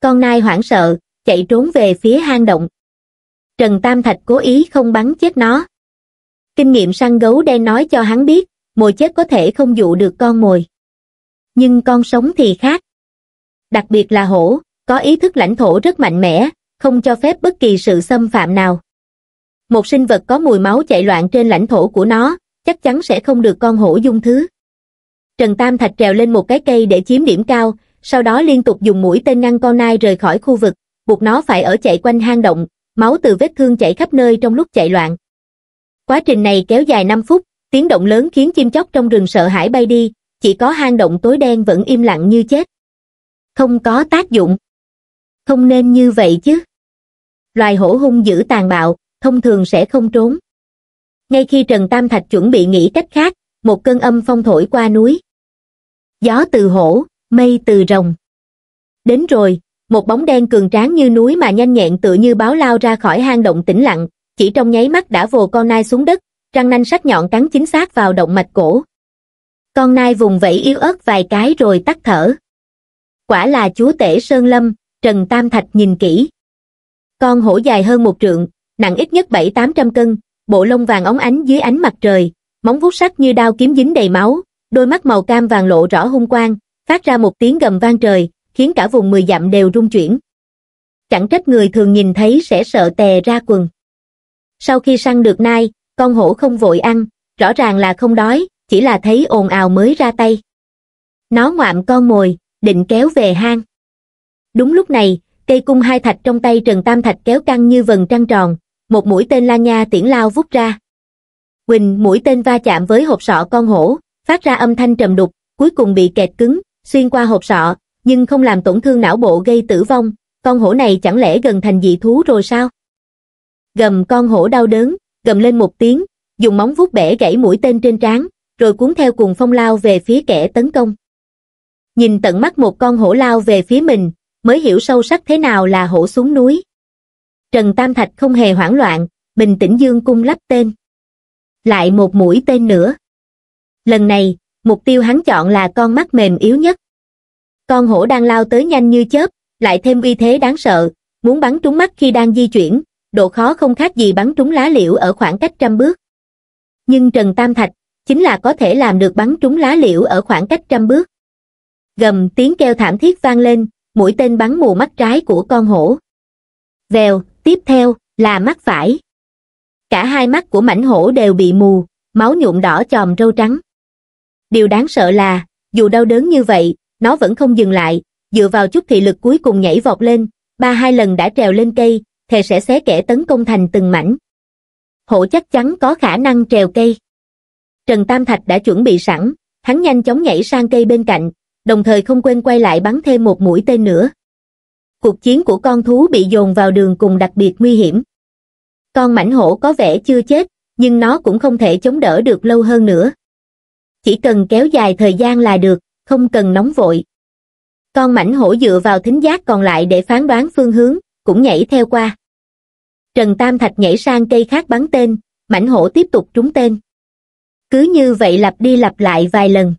con nai hoảng sợ chạy trốn về phía hang động trần tam thạch cố ý không bắn chết nó kinh nghiệm săn gấu đen nói cho hắn biết mồi chết có thể không dụ được con mồi nhưng con sống thì khác đặc biệt là hổ có ý thức lãnh thổ rất mạnh mẽ không cho phép bất kỳ sự xâm phạm nào một sinh vật có mùi máu chạy loạn trên lãnh thổ của nó chắc chắn sẽ không được con hổ dung thứ. Trần Tam Thạch trèo lên một cái cây để chiếm điểm cao, sau đó liên tục dùng mũi tên ngăn con nai rời khỏi khu vực, buộc nó phải ở chạy quanh hang động, máu từ vết thương chảy khắp nơi trong lúc chạy loạn. Quá trình này kéo dài 5 phút, tiếng động lớn khiến chim chóc trong rừng sợ hãi bay đi, chỉ có hang động tối đen vẫn im lặng như chết. Không có tác dụng. Không nên như vậy chứ. Loài hổ hung dữ tàn bạo, thông thường sẽ không trốn ngay khi trần tam thạch chuẩn bị nghĩ cách khác một cơn âm phong thổi qua núi gió từ hổ mây từ rồng đến rồi một bóng đen cường tráng như núi mà nhanh nhẹn tựa như báo lao ra khỏi hang động tĩnh lặng chỉ trong nháy mắt đã vồ con nai xuống đất răng nanh sắc nhọn cắn chính xác vào động mạch cổ con nai vùng vẫy yếu ớt vài cái rồi tắt thở quả là chúa tể sơn lâm trần tam thạch nhìn kỹ con hổ dài hơn một trượng nặng ít nhất bảy tám trăm cân bộ lông vàng óng ánh dưới ánh mặt trời, móng vuốt sắc như đao kiếm dính đầy máu, đôi mắt màu cam vàng lộ rõ hung quang, phát ra một tiếng gầm vang trời, khiến cả vùng mười dặm đều rung chuyển. Chẳng trách người thường nhìn thấy sẽ sợ tè ra quần. Sau khi săn được nai, con hổ không vội ăn, rõ ràng là không đói, chỉ là thấy ồn ào mới ra tay. Nó ngoạm con mồi, định kéo về hang. Đúng lúc này, cây cung hai thạch trong tay Trần Tam Thạch kéo căng như vần trăng tròn, một mũi tên la nha tiễn lao vút ra. Quỳnh mũi tên va chạm với hộp sọ con hổ, phát ra âm thanh trầm đục, cuối cùng bị kẹt cứng, xuyên qua hộp sọ, nhưng không làm tổn thương não bộ gây tử vong, con hổ này chẳng lẽ gần thành dị thú rồi sao? Gầm con hổ đau đớn, gầm lên một tiếng, dùng móng vuốt bẻ gãy mũi tên trên trán, rồi cuốn theo cùng phong lao về phía kẻ tấn công. Nhìn tận mắt một con hổ lao về phía mình, mới hiểu sâu sắc thế nào là hổ xuống núi trần tam thạch không hề hoảng loạn bình tĩnh dương cung lắp tên lại một mũi tên nữa lần này mục tiêu hắn chọn là con mắt mềm yếu nhất con hổ đang lao tới nhanh như chớp lại thêm uy thế đáng sợ muốn bắn trúng mắt khi đang di chuyển độ khó không khác gì bắn trúng lá liễu ở khoảng cách trăm bước nhưng trần tam thạch chính là có thể làm được bắn trúng lá liễu ở khoảng cách trăm bước gầm tiếng kêu thảm thiết vang lên mũi tên bắn mù mắt trái của con hổ vèo tiếp theo là mắt phải. Cả hai mắt của mảnh hổ đều bị mù, máu nhuộm đỏ chòm râu trắng. Điều đáng sợ là, dù đau đớn như vậy, nó vẫn không dừng lại, dựa vào chút thị lực cuối cùng nhảy vọt lên, ba hai lần đã trèo lên cây, thề sẽ xé kẻ tấn công thành từng mảnh. Hổ chắc chắn có khả năng trèo cây. Trần Tam Thạch đã chuẩn bị sẵn, hắn nhanh chóng nhảy sang cây bên cạnh, đồng thời không quên quay lại bắn thêm một mũi tên nữa cuộc chiến của con thú bị dồn vào đường cùng đặc biệt nguy hiểm. Con mảnh hổ có vẻ chưa chết, nhưng nó cũng không thể chống đỡ được lâu hơn nữa. Chỉ cần kéo dài thời gian là được, không cần nóng vội. Con mảnh hổ dựa vào thính giác còn lại để phán đoán phương hướng, cũng nhảy theo qua. Trần Tam Thạch nhảy sang cây khác bắn tên, mảnh hổ tiếp tục trúng tên. Cứ như vậy lặp đi lặp lại vài lần.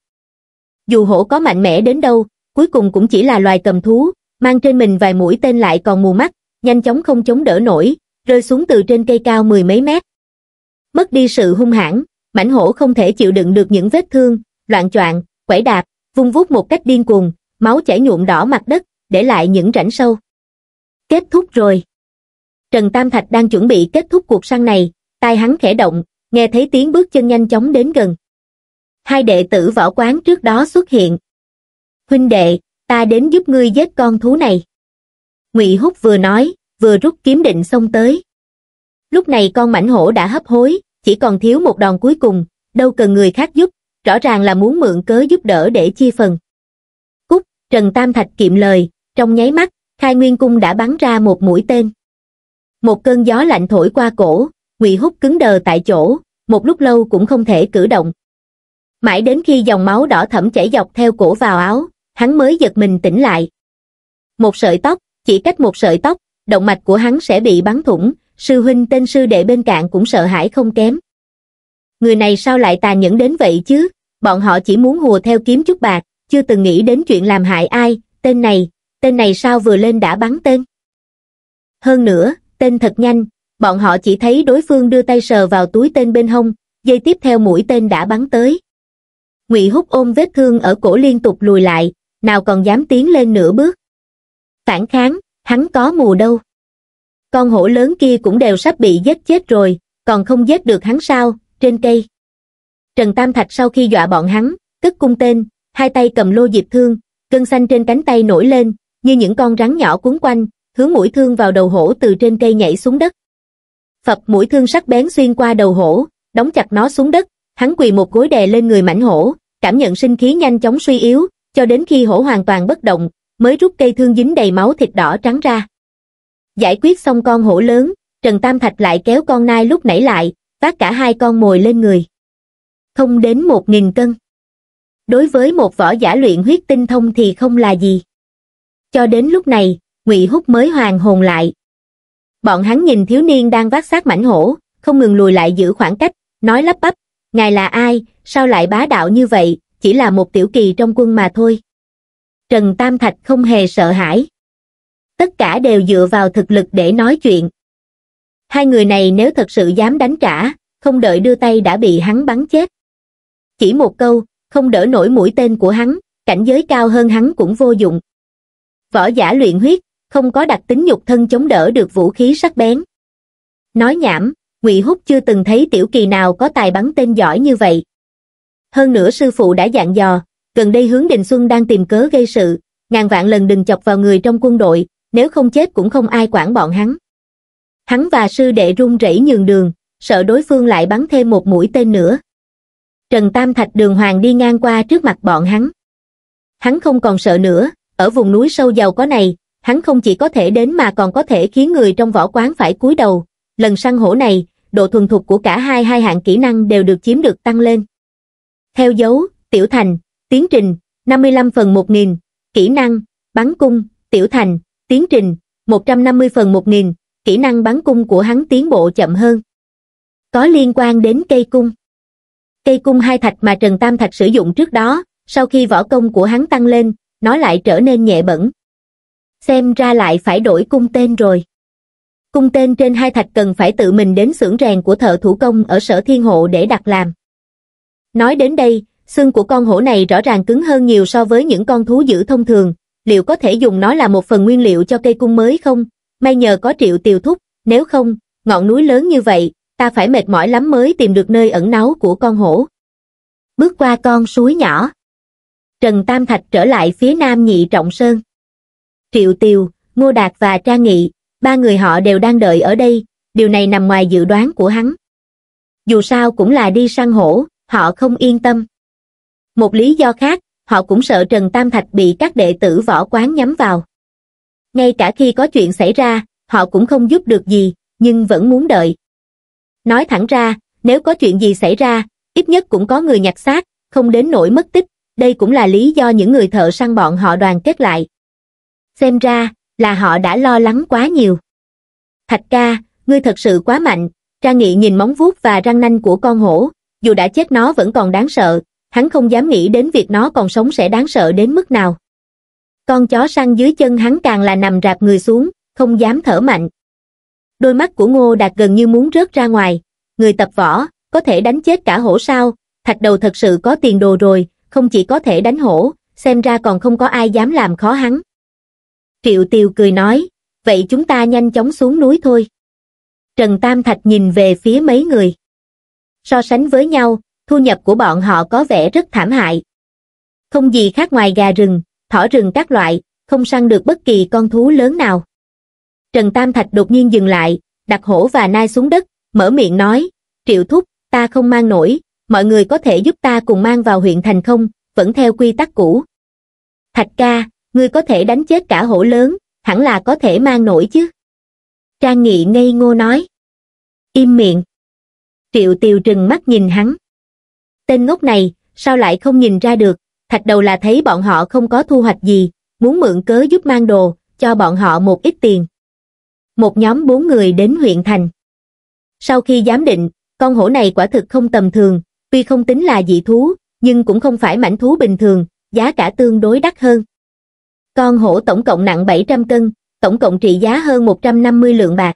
Dù hổ có mạnh mẽ đến đâu, cuối cùng cũng chỉ là loài cầm thú, mang trên mình vài mũi tên lại còn mù mắt, nhanh chóng không chống đỡ nổi, rơi xuống từ trên cây cao mười mấy mét. Mất đi sự hung hãn, mãnh hổ không thể chịu đựng được những vết thương, loạn choạng, quẩy đạp, vung vút một cách điên cuồng, máu chảy nhuộm đỏ mặt đất, để lại những rãnh sâu. Kết thúc rồi. Trần Tam Thạch đang chuẩn bị kết thúc cuộc săn này, tai hắn khẽ động, nghe thấy tiếng bước chân nhanh chóng đến gần. Hai đệ tử võ quán trước đó xuất hiện. Huynh đệ, ta đến giúp ngươi giết con thú này ngụy húc vừa nói vừa rút kiếm định xông tới lúc này con mãnh hổ đã hấp hối chỉ còn thiếu một đòn cuối cùng đâu cần người khác giúp rõ ràng là muốn mượn cớ giúp đỡ để chia phần cúc trần tam thạch kiệm lời trong nháy mắt khai nguyên cung đã bắn ra một mũi tên một cơn gió lạnh thổi qua cổ ngụy húc cứng đờ tại chỗ một lúc lâu cũng không thể cử động mãi đến khi dòng máu đỏ thẫm chảy dọc theo cổ vào áo hắn mới giật mình tỉnh lại. Một sợi tóc, chỉ cách một sợi tóc, động mạch của hắn sẽ bị bắn thủng, sư huynh tên sư đệ bên cạnh cũng sợ hãi không kém. Người này sao lại tàn nhẫn đến vậy chứ? Bọn họ chỉ muốn hùa theo kiếm chút bạc, chưa từng nghĩ đến chuyện làm hại ai, tên này, tên này sao vừa lên đã bắn tên. Hơn nữa, tên thật nhanh, bọn họ chỉ thấy đối phương đưa tay sờ vào túi tên bên hông, dây tiếp theo mũi tên đã bắn tới. Ngụy hút ôm vết thương ở cổ liên tục lùi lại, nào còn dám tiến lên nửa bước. Phản kháng, hắn có mù đâu. Con hổ lớn kia cũng đều sắp bị giết chết rồi, còn không giết được hắn sao, trên cây. Trần Tam Thạch sau khi dọa bọn hắn, cất cung tên, hai tay cầm lô diệp thương, gân xanh trên cánh tay nổi lên, như những con rắn nhỏ cuốn quanh, hướng mũi thương vào đầu hổ từ trên cây nhảy xuống đất. Phập mũi thương sắc bén xuyên qua đầu hổ, đóng chặt nó xuống đất, hắn quỳ một gối đè lên người mảnh hổ, cảm nhận sinh khí nhanh chóng suy yếu, cho đến khi hổ hoàn toàn bất động, mới rút cây thương dính đầy máu thịt đỏ trắng ra. Giải quyết xong con hổ lớn, Trần Tam Thạch lại kéo con nai lúc nãy lại, vác cả hai con mồi lên người. Không đến một nghìn cân. Đối với một võ giả luyện huyết tinh thông thì không là gì. Cho đến lúc này, ngụy Húc mới hoàn hồn lại. Bọn hắn nhìn thiếu niên đang vác sát mảnh hổ, không ngừng lùi lại giữ khoảng cách, nói lắp bắp, ngài là ai, sao lại bá đạo như vậy, chỉ là một tiểu kỳ trong quân mà thôi. Trần Tam Thạch không hề sợ hãi. Tất cả đều dựa vào thực lực để nói chuyện. Hai người này nếu thật sự dám đánh trả, không đợi đưa tay đã bị hắn bắn chết. Chỉ một câu, không đỡ nổi mũi tên của hắn, cảnh giới cao hơn hắn cũng vô dụng. Võ giả luyện huyết, không có đặc tính nhục thân chống đỡ được vũ khí sắc bén. Nói nhảm, Ngụy Húc chưa từng thấy tiểu kỳ nào có tài bắn tên giỏi như vậy hơn nữa sư phụ đã dặn dò, gần đây hướng Đình Xuân đang tìm cớ gây sự, ngàn vạn lần đừng chọc vào người trong quân đội, nếu không chết cũng không ai quản bọn hắn. Hắn và sư đệ run rẩy nhường đường, sợ đối phương lại bắn thêm một mũi tên nữa. Trần Tam Thạch đường hoàng đi ngang qua trước mặt bọn hắn. Hắn không còn sợ nữa, ở vùng núi sâu giàu có này, hắn không chỉ có thể đến mà còn có thể khiến người trong võ quán phải cúi đầu. Lần săn hổ này, độ thuần thục của cả hai hai hạng kỹ năng đều được chiếm được tăng lên. Theo dấu, tiểu thành, tiến trình, 55 phần 1000, kỹ năng, bắn cung, tiểu thành, tiến trình, 150 phần 1000, kỹ năng bắn cung của hắn tiến bộ chậm hơn. Có liên quan đến cây cung. Cây cung hai thạch mà Trần Tam Thạch sử dụng trước đó, sau khi võ công của hắn tăng lên, nó lại trở nên nhẹ bẩn. Xem ra lại phải đổi cung tên rồi. Cung tên trên hai thạch cần phải tự mình đến xưởng rèn của thợ thủ công ở sở thiên hộ để đặt làm. Nói đến đây, xương của con hổ này rõ ràng cứng hơn nhiều so với những con thú dữ thông thường, liệu có thể dùng nó là một phần nguyên liệu cho cây cung mới không? May nhờ có triệu tiều thúc, nếu không, ngọn núi lớn như vậy, ta phải mệt mỏi lắm mới tìm được nơi ẩn náu của con hổ. Bước qua con suối nhỏ. Trần Tam Thạch trở lại phía nam nhị trọng sơn. Triệu Tiều, Ngô Đạt và Tra Nghị, ba người họ đều đang đợi ở đây, điều này nằm ngoài dự đoán của hắn. Dù sao cũng là đi săn hổ, họ không yên tâm. Một lý do khác, họ cũng sợ Trần Tam Thạch bị các đệ tử võ quán nhắm vào. Ngay cả khi có chuyện xảy ra, họ cũng không giúp được gì, nhưng vẫn muốn đợi. Nói thẳng ra, nếu có chuyện gì xảy ra, ít nhất cũng có người nhặt xác, không đến nỗi mất tích, đây cũng là lý do những người thợ săn bọn họ đoàn kết lại. Xem ra, là họ đã lo lắng quá nhiều. Thạch ca, ngươi thật sự quá mạnh, ra Nghị nhìn móng vuốt và răng nanh của con hổ, dù đã chết nó vẫn còn đáng sợ, hắn không dám nghĩ đến việc nó còn sống sẽ đáng sợ đến mức nào. Con chó săn dưới chân hắn càng là nằm rạp người xuống, không dám thở mạnh. Đôi mắt của Ngô Đạt gần như muốn rớt ra ngoài, người tập võ, có thể đánh chết cả hổ sao, thạch đầu thật sự có tiền đồ rồi, không chỉ có thể đánh hổ, xem ra còn không có ai dám làm khó hắn. Triệu Tiêu cười nói, vậy chúng ta nhanh chóng xuống núi thôi. Trần Tam Thạch nhìn về phía mấy người so sánh với nhau thu nhập của bọn họ có vẻ rất thảm hại không gì khác ngoài gà rừng thỏ rừng các loại không săn được bất kỳ con thú lớn nào trần tam thạch đột nhiên dừng lại đặt hổ và nai xuống đất mở miệng nói triệu thúc ta không mang nổi mọi người có thể giúp ta cùng mang vào huyện thành không vẫn theo quy tắc cũ thạch ca ngươi có thể đánh chết cả hổ lớn hẳn là có thể mang nổi chứ trang nghị ngây ngô nói im miệng tiệu tiều trừng mắt nhìn hắn. Tên ngốc này, sao lại không nhìn ra được, thạch đầu là thấy bọn họ không có thu hoạch gì, muốn mượn cớ giúp mang đồ, cho bọn họ một ít tiền. Một nhóm bốn người đến huyện thành. Sau khi giám định, con hổ này quả thực không tầm thường, tuy không tính là dị thú, nhưng cũng không phải mảnh thú bình thường, giá cả tương đối đắt hơn. Con hổ tổng cộng nặng 700 cân, tổng cộng trị giá hơn 150 lượng bạc.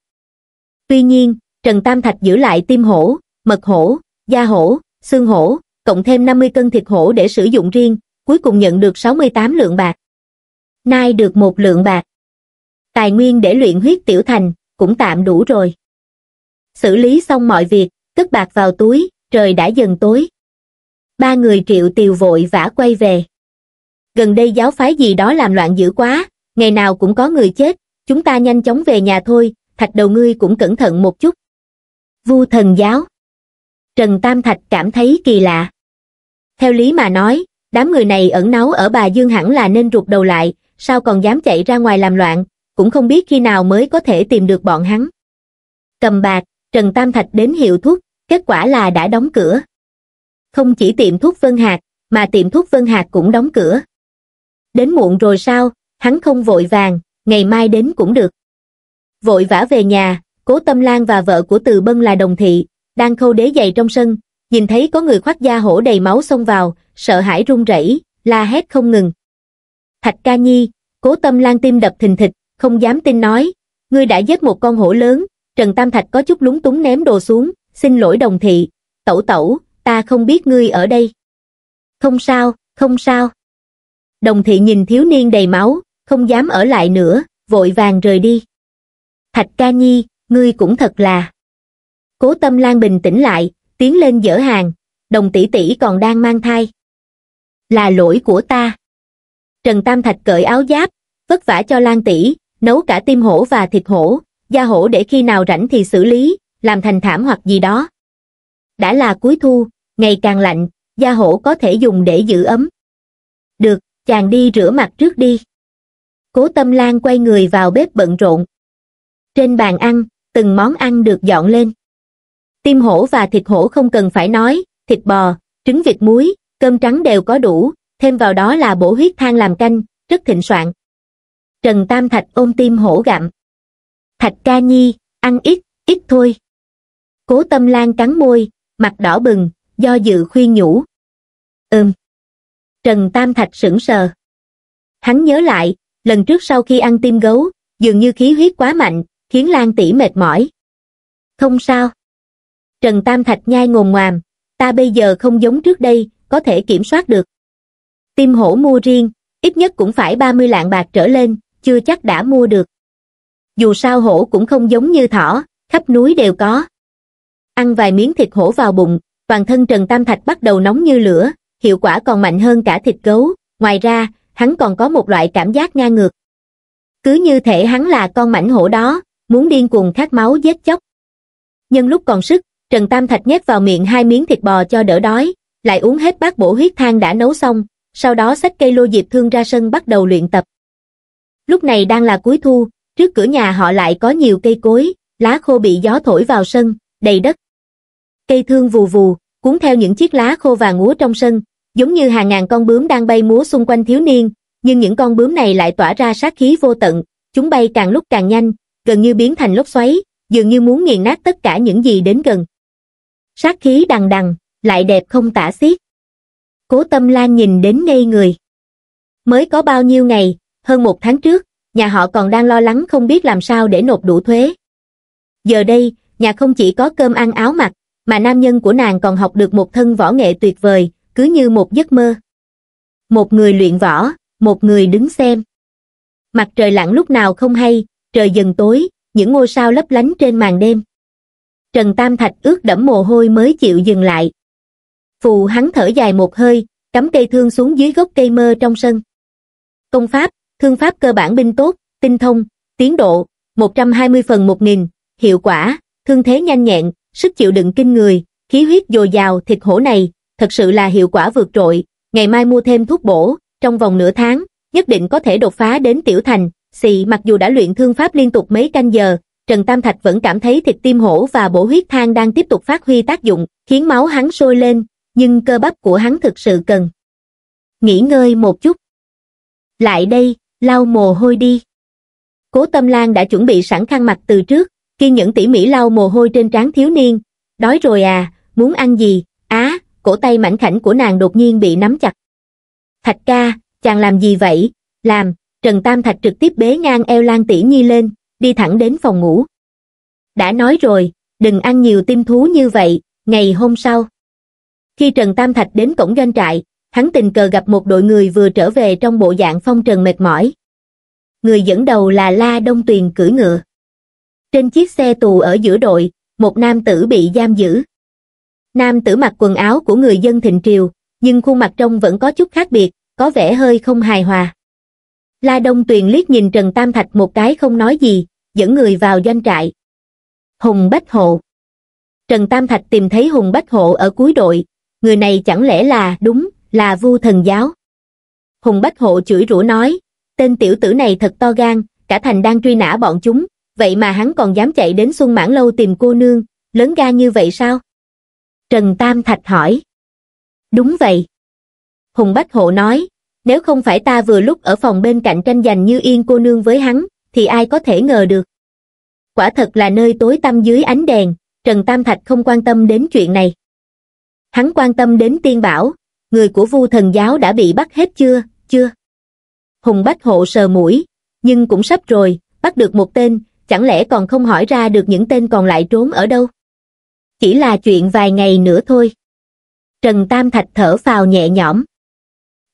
Tuy nhiên, Trần Tam Thạch giữ lại tim hổ, mật hổ, da hổ, xương hổ, cộng thêm 50 cân thịt hổ để sử dụng riêng, cuối cùng nhận được 68 lượng bạc. Nay được một lượng bạc. Tài nguyên để luyện huyết tiểu thành, cũng tạm đủ rồi. Xử lý xong mọi việc, cất bạc vào túi, trời đã dần tối. Ba người triệu tiều vội vã quay về. Gần đây giáo phái gì đó làm loạn dữ quá, ngày nào cũng có người chết, chúng ta nhanh chóng về nhà thôi, thạch đầu ngươi cũng cẩn thận một chút. Vu thần giáo Trần Tam Thạch cảm thấy kỳ lạ. Theo lý mà nói, đám người này ẩn náu ở bà Dương hẳn là nên rụt đầu lại, sao còn dám chạy ra ngoài làm loạn, cũng không biết khi nào mới có thể tìm được bọn hắn. Cầm bạc, Trần Tam Thạch đến hiệu thuốc, kết quả là đã đóng cửa. Không chỉ tiệm thuốc Vân Hạc, mà tiệm thuốc Vân Hạc cũng đóng cửa. Đến muộn rồi sao, hắn không vội vàng, ngày mai đến cũng được. Vội vã về nhà, Cố Tâm Lan và vợ của Từ Bân là đồng thị, đang khâu đế giày trong sân, nhìn thấy có người khoác da hổ đầy máu xông vào, sợ hãi run rẩy, la hét không ngừng. Thạch ca nhi, cố tâm lan tim đập thình thịch, không dám tin nói, ngươi đã giết một con hổ lớn, Trần Tam Thạch có chút lúng túng ném đồ xuống, xin lỗi đồng thị, tẩu tẩu, ta không biết ngươi ở đây. Không sao, không sao. Đồng thị nhìn thiếu niên đầy máu, không dám ở lại nữa, vội vàng rời đi. Thạch ca nhi, ngươi cũng thật là cố tâm lan bình tĩnh lại tiến lên dở hàng đồng tỷ tỷ còn đang mang thai là lỗi của ta trần tam thạch cởi áo giáp vất vả cho lan tỷ nấu cả tim hổ và thịt hổ da hổ để khi nào rảnh thì xử lý làm thành thảm hoặc gì đó đã là cuối thu ngày càng lạnh da hổ có thể dùng để giữ ấm được chàng đi rửa mặt trước đi cố tâm lan quay người vào bếp bận rộn trên bàn ăn từng món ăn được dọn lên tim hổ và thịt hổ không cần phải nói, thịt bò, trứng vịt muối, cơm trắng đều có đủ, thêm vào đó là bổ huyết than làm canh, rất thịnh soạn. Trần Tam Thạch ôm tim hổ gặm. Thạch ca nhi, ăn ít, ít thôi. Cố tâm lan cắn môi, mặt đỏ bừng, do dự khuyên nhủ. Ừm. Trần Tam Thạch sững sờ. Hắn nhớ lại, lần trước sau khi ăn tim gấu, dường như khí huyết quá mạnh, khiến Lan tỷ mệt mỏi. Không sao. Trần Tam Thạch nhai ngồm ngoàm, ta bây giờ không giống trước đây, có thể kiểm soát được. Tim hổ mua riêng, ít nhất cũng phải 30 lạng bạc trở lên, chưa chắc đã mua được. Dù sao hổ cũng không giống như thỏ, khắp núi đều có. Ăn vài miếng thịt hổ vào bụng, toàn thân Trần Tam Thạch bắt đầu nóng như lửa, hiệu quả còn mạnh hơn cả thịt gấu, ngoài ra, hắn còn có một loại cảm giác ngang ngược. Cứ như thể hắn là con mảnh hổ đó, muốn điên cuồng khát máu giết chóc. Nhân lúc còn sức, Trần Tam Thạch nhét vào miệng hai miếng thịt bò cho đỡ đói, lại uống hết bát bổ huyết thang đã nấu xong, sau đó xách cây lô diệp thương ra sân bắt đầu luyện tập. Lúc này đang là cuối thu, trước cửa nhà họ lại có nhiều cây cối, lá khô bị gió thổi vào sân, đầy đất. Cây thương vù vù, cuốn theo những chiếc lá khô và ngúa trong sân, giống như hàng ngàn con bướm đang bay múa xung quanh thiếu niên, nhưng những con bướm này lại tỏa ra sát khí vô tận, chúng bay càng lúc càng nhanh, gần như biến thành lốc xoáy, dường như muốn nghiền nát tất cả những gì đến gần sát khí đằng đằng, lại đẹp không tả xiết. Cố Tâm Lan nhìn đến ngây người. Mới có bao nhiêu ngày, hơn một tháng trước, nhà họ còn đang lo lắng không biết làm sao để nộp đủ thuế. Giờ đây, nhà không chỉ có cơm ăn áo mặc, mà nam nhân của nàng còn học được một thân võ nghệ tuyệt vời, cứ như một giấc mơ. Một người luyện võ, một người đứng xem. Mặt trời lặn lúc nào không hay, trời dần tối, những ngôi sao lấp lánh trên màn đêm trần tam thạch ướt đẫm mồ hôi mới chịu dừng lại phù hắn thở dài một hơi cắm cây thương xuống dưới gốc cây mơ trong sân công pháp thương pháp cơ bản binh tốt tinh thông tiến độ 120 phần 1000, hiệu quả thương thế nhanh nhẹn sức chịu đựng kinh người khí huyết dồi dào thịt hổ này thật sự là hiệu quả vượt trội ngày mai mua thêm thuốc bổ trong vòng nửa tháng nhất định có thể đột phá đến tiểu thành xì mặc dù đã luyện thương pháp liên tục mấy canh giờ Trần Tam Thạch vẫn cảm thấy thịt tim hổ và bổ huyết thang đang tiếp tục phát huy tác dụng, khiến máu hắn sôi lên, nhưng cơ bắp của hắn thực sự cần. Nghỉ ngơi một chút. Lại đây, lau mồ hôi đi. Cố Tâm Lan đã chuẩn bị sẵn khăn mặt từ trước, kiên nhẫn tỉ mỉ lau mồ hôi trên trán thiếu niên. Đói rồi à, muốn ăn gì? Á, cổ tay mảnh khảnh của nàng đột nhiên bị nắm chặt. Thạch ca, chàng làm gì vậy? Làm, Trần Tam Thạch trực tiếp bế ngang eo Lan Tỷ Nhi lên, đi thẳng đến phòng ngủ. Đã nói rồi, đừng ăn nhiều tim thú như vậy, ngày hôm sau. Khi Trần Tam Thạch đến cổng doanh trại, hắn tình cờ gặp một đội người vừa trở về trong bộ dạng phong trần mệt mỏi. Người dẫn đầu là La Đông Tuyền cưỡi ngựa. Trên chiếc xe tù ở giữa đội, một nam tử bị giam giữ. Nam tử mặc quần áo của người dân thịnh triều, nhưng khuôn mặt trông vẫn có chút khác biệt, có vẻ hơi không hài hòa. La Đông Tuyền liếc nhìn Trần Tam Thạch một cái không nói gì, dẫn người vào doanh trại hùng bách hộ trần tam thạch tìm thấy hùng bách hộ ở cuối đội người này chẳng lẽ là đúng là vu thần giáo hùng bách hộ chửi rủa nói tên tiểu tử này thật to gan cả thành đang truy nã bọn chúng vậy mà hắn còn dám chạy đến xuân mãn lâu tìm cô nương lớn ga như vậy sao trần tam thạch hỏi đúng vậy hùng bách hộ nói nếu không phải ta vừa lúc ở phòng bên cạnh tranh giành như yên cô nương với hắn thì ai có thể ngờ được quả thật là nơi tối tăm dưới ánh đèn trần tam thạch không quan tâm đến chuyện này hắn quan tâm đến tiên bảo người của vu thần giáo đã bị bắt hết chưa chưa hùng bách hộ sờ mũi nhưng cũng sắp rồi bắt được một tên chẳng lẽ còn không hỏi ra được những tên còn lại trốn ở đâu chỉ là chuyện vài ngày nữa thôi trần tam thạch thở phào nhẹ nhõm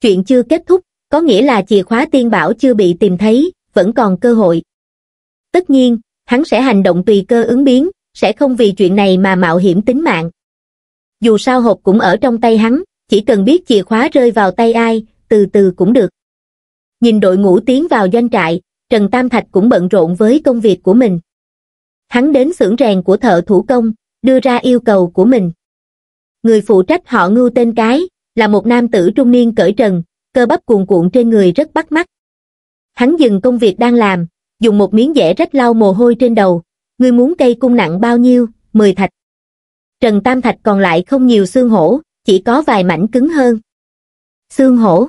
chuyện chưa kết thúc có nghĩa là chìa khóa tiên bảo chưa bị tìm thấy vẫn còn cơ hội. Tất nhiên, hắn sẽ hành động tùy cơ ứng biến, sẽ không vì chuyện này mà mạo hiểm tính mạng. Dù sao hộp cũng ở trong tay hắn, chỉ cần biết chìa khóa rơi vào tay ai, từ từ cũng được. Nhìn đội ngũ tiến vào doanh trại, Trần Tam Thạch cũng bận rộn với công việc của mình. Hắn đến xưởng rèn của thợ thủ công, đưa ra yêu cầu của mình. Người phụ trách họ ngưu tên cái, là một nam tử trung niên cởi trần, cơ bắp cuồn cuộn trên người rất bắt mắt. Hắn dừng công việc đang làm, dùng một miếng dẻ rách lau mồ hôi trên đầu. Ngươi muốn cây cung nặng bao nhiêu? Mười thạch. Trần Tam Thạch còn lại không nhiều xương hổ, chỉ có vài mảnh cứng hơn. Xương hổ.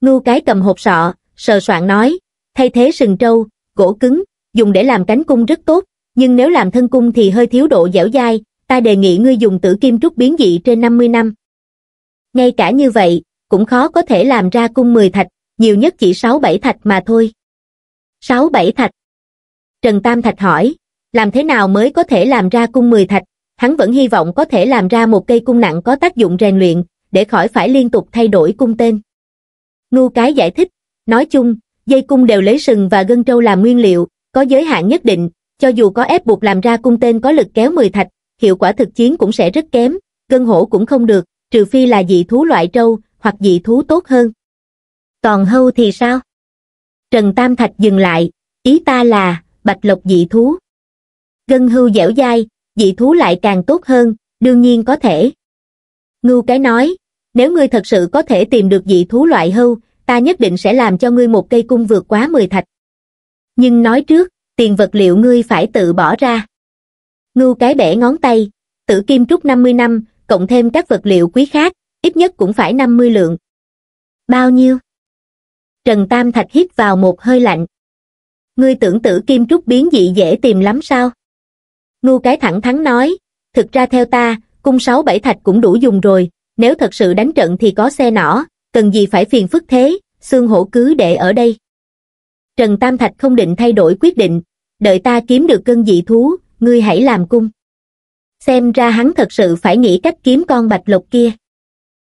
Ngưu cái cầm hộp sọ, sờ soạn nói, thay thế sừng trâu, gỗ cứng, dùng để làm cánh cung rất tốt, nhưng nếu làm thân cung thì hơi thiếu độ dẻo dai, ta đề nghị ngươi dùng tử kim trúc biến dị trên 50 năm. Ngay cả như vậy, cũng khó có thể làm ra cung 10 thạch, nhiều nhất chỉ sáu bảy thạch mà thôi sáu bảy thạch trần tam thạch hỏi làm thế nào mới có thể làm ra cung mười thạch hắn vẫn hy vọng có thể làm ra một cây cung nặng có tác dụng rèn luyện để khỏi phải liên tục thay đổi cung tên ngu cái giải thích nói chung dây cung đều lấy sừng và gân trâu làm nguyên liệu có giới hạn nhất định cho dù có ép buộc làm ra cung tên có lực kéo mười thạch hiệu quả thực chiến cũng sẽ rất kém gân hổ cũng không được trừ phi là dị thú loại trâu hoặc dị thú tốt hơn còn hâu thì sao? Trần Tam Thạch dừng lại, ý ta là, bạch lộc dị thú. Gân hưu dẻo dai, dị thú lại càng tốt hơn, đương nhiên có thể. Ngưu cái nói, nếu ngươi thật sự có thể tìm được dị thú loại hưu, ta nhất định sẽ làm cho ngươi một cây cung vượt quá 10 thạch. Nhưng nói trước, tiền vật liệu ngươi phải tự bỏ ra. Ngưu cái bẻ ngón tay, tử kim trúc 50 năm, cộng thêm các vật liệu quý khác, ít nhất cũng phải 50 lượng. Bao nhiêu? Trần Tam Thạch hít vào một hơi lạnh. Ngươi tưởng tử kim trúc biến dị dễ tìm lắm sao? Ngu cái thẳng thắn nói, thực ra theo ta, cung sáu bảy thạch cũng đủ dùng rồi, nếu thật sự đánh trận thì có xe nỏ, cần gì phải phiền phức thế, xương hổ cứ để ở đây. Trần Tam Thạch không định thay đổi quyết định, đợi ta kiếm được cơn dị thú, ngươi hãy làm cung. Xem ra hắn thật sự phải nghĩ cách kiếm con bạch lộc kia.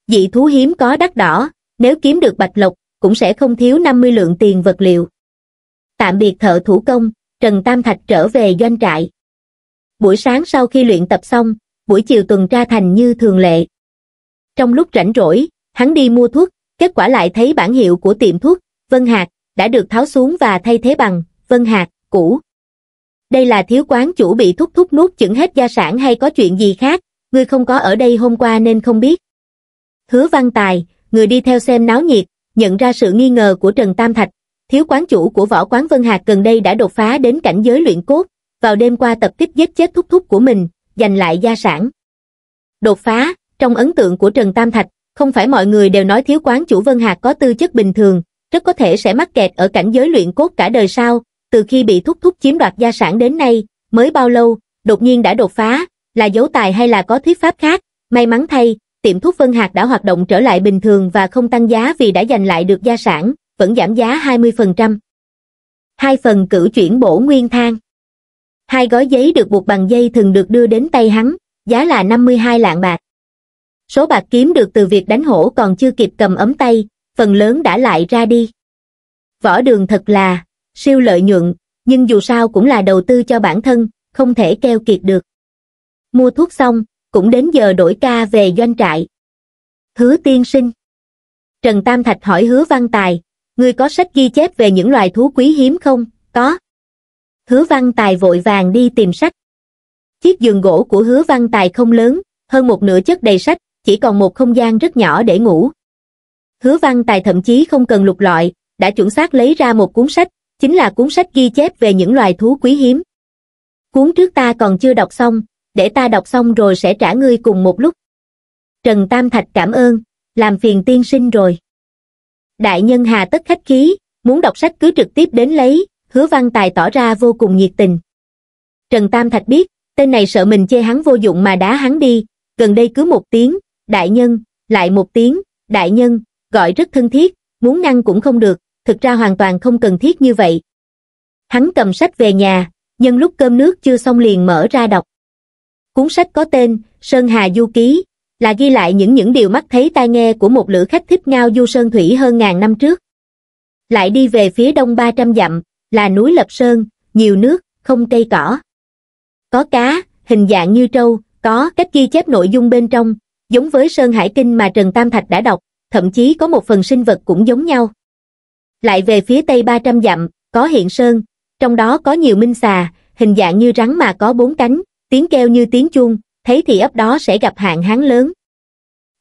Dị thú hiếm có đắt đỏ, nếu kiếm được bạch lộc, cũng sẽ không thiếu 50 lượng tiền vật liệu. Tạm biệt thợ thủ công, Trần Tam Thạch trở về doanh trại. Buổi sáng sau khi luyện tập xong, buổi chiều tuần tra thành như thường lệ. Trong lúc rảnh rỗi, hắn đi mua thuốc, kết quả lại thấy bản hiệu của tiệm thuốc, Vân Hạc, đã được tháo xuống và thay thế bằng Vân Hạc, cũ. Đây là thiếu quán chủ bị thúc thúc nuốt chửng hết gia sản hay có chuyện gì khác, ngươi không có ở đây hôm qua nên không biết. Hứa Văn Tài, người đi theo xem náo nhiệt, nhận ra sự nghi ngờ của Trần Tam Thạch, thiếu quán chủ của võ quán Vân Hạc gần đây đã đột phá đến cảnh giới luyện cốt, vào đêm qua tập kích giết chết thúc thúc của mình, giành lại gia sản. Đột phá, trong ấn tượng của Trần Tam Thạch, không phải mọi người đều nói thiếu quán chủ Vân Hạc có tư chất bình thường, rất có thể sẽ mắc kẹt ở cảnh giới luyện cốt cả đời sau, từ khi bị thúc thúc chiếm đoạt gia sản đến nay, mới bao lâu, đột nhiên đã đột phá, là dấu tài hay là có thuyết pháp khác, may mắn thay, tiệm thuốc Vân Hạc đã hoạt động trở lại bình thường và không tăng giá vì đã giành lại được gia sản, vẫn giảm giá 20%. Hai phần cử chuyển bổ nguyên thang. Hai gói giấy được buộc bằng dây thường được đưa đến tay hắn, giá là 52 lạng bạc. Số bạc kiếm được từ việc đánh hổ còn chưa kịp cầm ấm tay, phần lớn đã lại ra đi. Võ đường thật là siêu lợi nhuận, nhưng dù sao cũng là đầu tư cho bản thân, không thể keo kiệt được. Mua thuốc xong, cũng đến giờ đổi ca về doanh trại. Hứa tiên sinh Trần Tam Thạch hỏi hứa văn tài, ngươi có sách ghi chép về những loài thú quý hiếm không? Có. Hứa văn tài vội vàng đi tìm sách. Chiếc giường gỗ của hứa văn tài không lớn, hơn một nửa chất đầy sách, chỉ còn một không gian rất nhỏ để ngủ. Hứa văn tài thậm chí không cần lục lọi, đã chuẩn xác lấy ra một cuốn sách, chính là cuốn sách ghi chép về những loài thú quý hiếm. Cuốn trước ta còn chưa đọc xong, để ta đọc xong rồi sẽ trả ngươi cùng một lúc. Trần Tam Thạch cảm ơn, làm phiền tiên sinh rồi. Đại nhân hà tất khách khí, muốn đọc sách cứ trực tiếp đến lấy, hứa văn tài tỏ ra vô cùng nhiệt tình. Trần Tam Thạch biết, tên này sợ mình chê hắn vô dụng mà đá hắn đi, gần đây cứ một tiếng, đại nhân, lại một tiếng, đại nhân, gọi rất thân thiết, muốn ngăn cũng không được, thực ra hoàn toàn không cần thiết như vậy. Hắn cầm sách về nhà, nhân lúc cơm nước chưa xong liền mở ra đọc. Cuốn sách có tên Sơn Hà Du Ký là ghi lại những những điều mắt thấy tai nghe của một lữ khách thích ngao du sơn thủy hơn ngàn năm trước. Lại đi về phía đông 300 dặm, là núi Lập Sơn, nhiều nước, không cây cỏ. Có cá, hình dạng như trâu, có cách ghi chép nội dung bên trong, giống với Sơn Hải Kinh mà Trần Tam Thạch đã đọc, thậm chí có một phần sinh vật cũng giống nhau. Lại về phía tây 300 dặm, có hiện sơn, trong đó có nhiều minh xà, hình dạng như rắn mà có bốn cánh, tiếng kêu như tiếng chuông thấy thì ấp đó sẽ gặp hạn hán lớn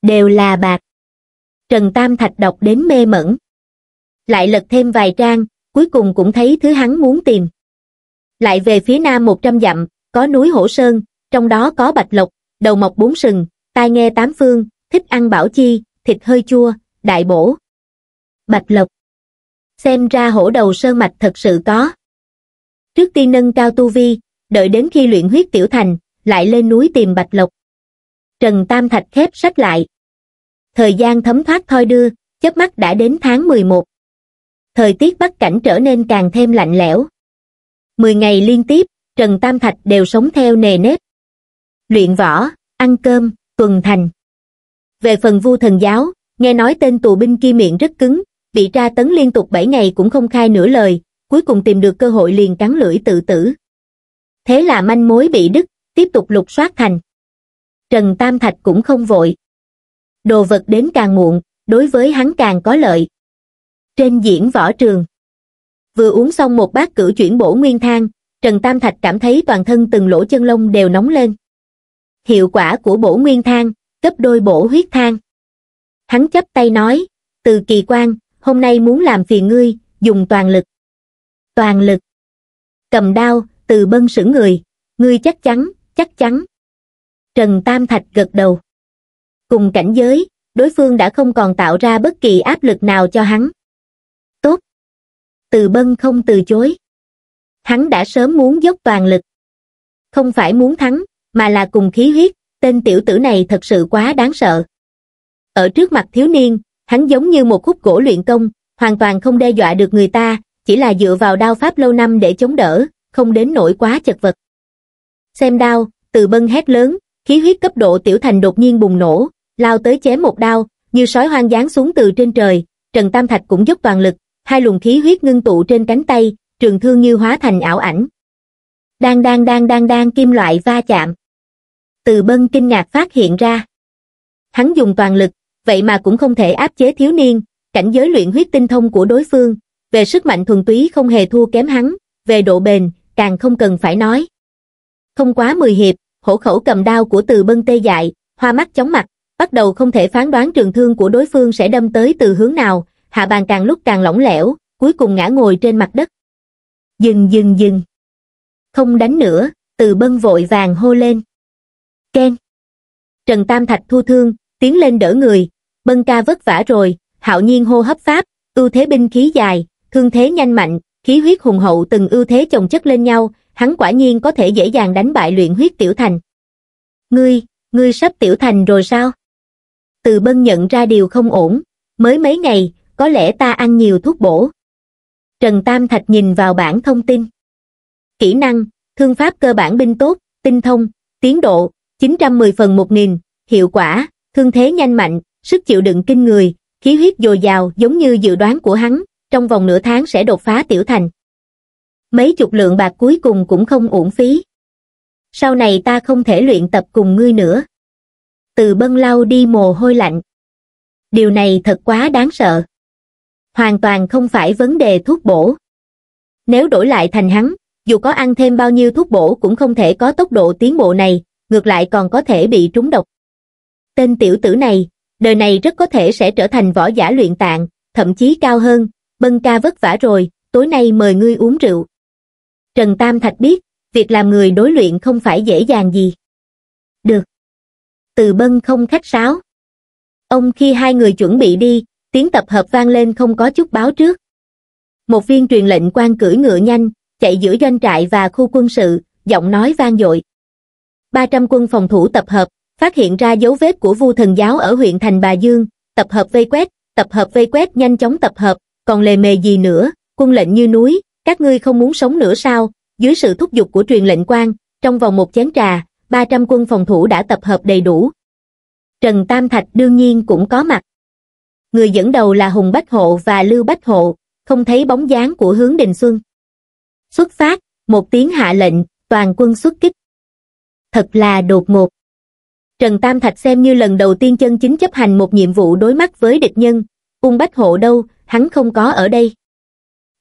đều là bạc trần tam thạch đọc đến mê mẩn lại lật thêm vài trang cuối cùng cũng thấy thứ hắn muốn tìm lại về phía nam một trăm dặm có núi hổ sơn trong đó có bạch lộc đầu mọc bốn sừng tai nghe tám phương thích ăn bảo chi thịt hơi chua đại bổ bạch lộc xem ra hổ đầu sơn mạch thật sự có trước tiên nâng cao tu vi đợi đến khi luyện huyết tiểu thành, lại lên núi tìm bạch lộc. Trần Tam Thạch khép sách lại. Thời gian thấm thoát thoi đưa, chớp mắt đã đến tháng 11. Thời tiết Bắc Cảnh trở nên càng thêm lạnh lẽo. Mười ngày liên tiếp, Trần Tam Thạch đều sống theo nề nếp. Luyện võ, ăn cơm, tuần thành. Về phần vu thần giáo, nghe nói tên tù binh kia miệng rất cứng, bị tra tấn liên tục 7 ngày cũng không khai nửa lời, cuối cùng tìm được cơ hội liền cắn lưỡi tự tử thế là manh mối bị đứt tiếp tục lục soát thành trần tam thạch cũng không vội đồ vật đến càng muộn đối với hắn càng có lợi trên diễn võ trường vừa uống xong một bát cử chuyển bổ nguyên thang trần tam thạch cảm thấy toàn thân từng lỗ chân lông đều nóng lên hiệu quả của bổ nguyên thang gấp đôi bổ huyết thang hắn chấp tay nói từ kỳ quan hôm nay muốn làm phiền ngươi dùng toàn lực toàn lực cầm đao từ bân sững người, ngươi chắc chắn, chắc chắn. Trần Tam Thạch gật đầu. Cùng cảnh giới, đối phương đã không còn tạo ra bất kỳ áp lực nào cho hắn. Tốt. Từ bân không từ chối. Hắn đã sớm muốn dốc toàn lực. Không phải muốn thắng, mà là cùng khí huyết, tên tiểu tử này thật sự quá đáng sợ. Ở trước mặt thiếu niên, hắn giống như một khúc gỗ luyện công, hoàn toàn không đe dọa được người ta, chỉ là dựa vào đao pháp lâu năm để chống đỡ, không đến nỗi quá chật vật. Xem đao, từ bân hét lớn, khí huyết cấp độ tiểu thành đột nhiên bùng nổ, lao tới chém một đao, như sói hoang giáng xuống từ trên trời, Trần Tam Thạch cũng dốc toàn lực, hai luồng khí huyết ngưng tụ trên cánh tay, trường thương như hóa thành ảo ảnh. Đang đang đang đang đang kim loại va chạm. Từ bân kinh ngạc phát hiện ra. Hắn dùng toàn lực, vậy mà cũng không thể áp chế thiếu niên, cảnh giới luyện huyết tinh thông của đối phương, về sức mạnh thuần túy không hề thua kém hắn, về độ bền, càng không cần phải nói. Không quá mười hiệp, hổ khẩu cầm đao của từ bân tê dại, hoa mắt chóng mặt, bắt đầu không thể phán đoán trường thương của đối phương sẽ đâm tới từ hướng nào, hạ bàn càng lúc càng lỏng lẻo, cuối cùng ngã ngồi trên mặt đất. Dừng dừng dừng. Không đánh nữa, từ bân vội vàng hô lên. Ken. Trần Tam Thạch thu thương, tiến lên đỡ người, bân ca vất vả rồi, hạo nhiên hô hấp pháp, ưu thế binh khí dài, thương thế nhanh mạnh, khí huyết hùng hậu từng ưu thế chồng chất lên nhau, hắn quả nhiên có thể dễ dàng đánh bại luyện huyết tiểu thành. Ngươi, ngươi sắp tiểu thành rồi sao? Từ bân nhận ra điều không ổn, mới mấy ngày, có lẽ ta ăn nhiều thuốc bổ. Trần Tam Thạch nhìn vào bảng thông tin. Kỹ năng, thương pháp cơ bản binh tốt, tinh thông, tiến độ, 910 phần 1 nghìn, hiệu quả, thương thế nhanh mạnh, sức chịu đựng kinh người, khí huyết dồi dào giống như dự đoán của hắn, trong vòng nửa tháng sẽ đột phá tiểu thành. Mấy chục lượng bạc cuối cùng cũng không uổng phí. Sau này ta không thể luyện tập cùng ngươi nữa. Từ bân lau đi mồ hôi lạnh. Điều này thật quá đáng sợ. Hoàn toàn không phải vấn đề thuốc bổ. Nếu đổi lại thành hắn, dù có ăn thêm bao nhiêu thuốc bổ cũng không thể có tốc độ tiến bộ này, ngược lại còn có thể bị trúng độc. Tên tiểu tử này, đời này rất có thể sẽ trở thành võ giả luyện tạng, thậm chí cao hơn, Bân ca vất vả rồi, tối nay mời ngươi uống rượu. Trần Tam Thạch biết, việc làm người đối luyện không phải dễ dàng gì. Được. Từ bân không khách sáo. Ông khi hai người chuẩn bị đi, tiếng tập hợp vang lên không có chút báo trước. Một viên truyền lệnh quan cưỡi ngựa nhanh, chạy giữa doanh trại và khu quân sự, giọng nói vang dội. 300 quân phòng thủ tập hợp, phát hiện ra dấu vết của vu thần giáo ở huyện Thành Bà Dương, tập hợp vây quét, tập hợp vây quét nhanh chóng tập hợp, còn lề mề gì nữa, quân lệnh như núi, các ngươi không muốn sống nữa sao, dưới sự thúc giục của truyền lệnh quan, trong vòng một chén trà, 300 quân phòng thủ đã tập hợp đầy đủ. Trần Tam Thạch đương nhiên cũng có mặt. Người dẫn đầu là Hùng Bách Hộ và Lưu Bách Hộ, không thấy bóng dáng của hướng Đình Xuân. Xuất phát, một tiếng hạ lệnh, toàn quân xuất kích. Thật là đột ngột. Trần Tam Thạch xem như lần đầu tiên chân chính chấp hành một nhiệm vụ đối mắt với địch nhân, Ung Bách Hộ đâu, hắn không có ở đây.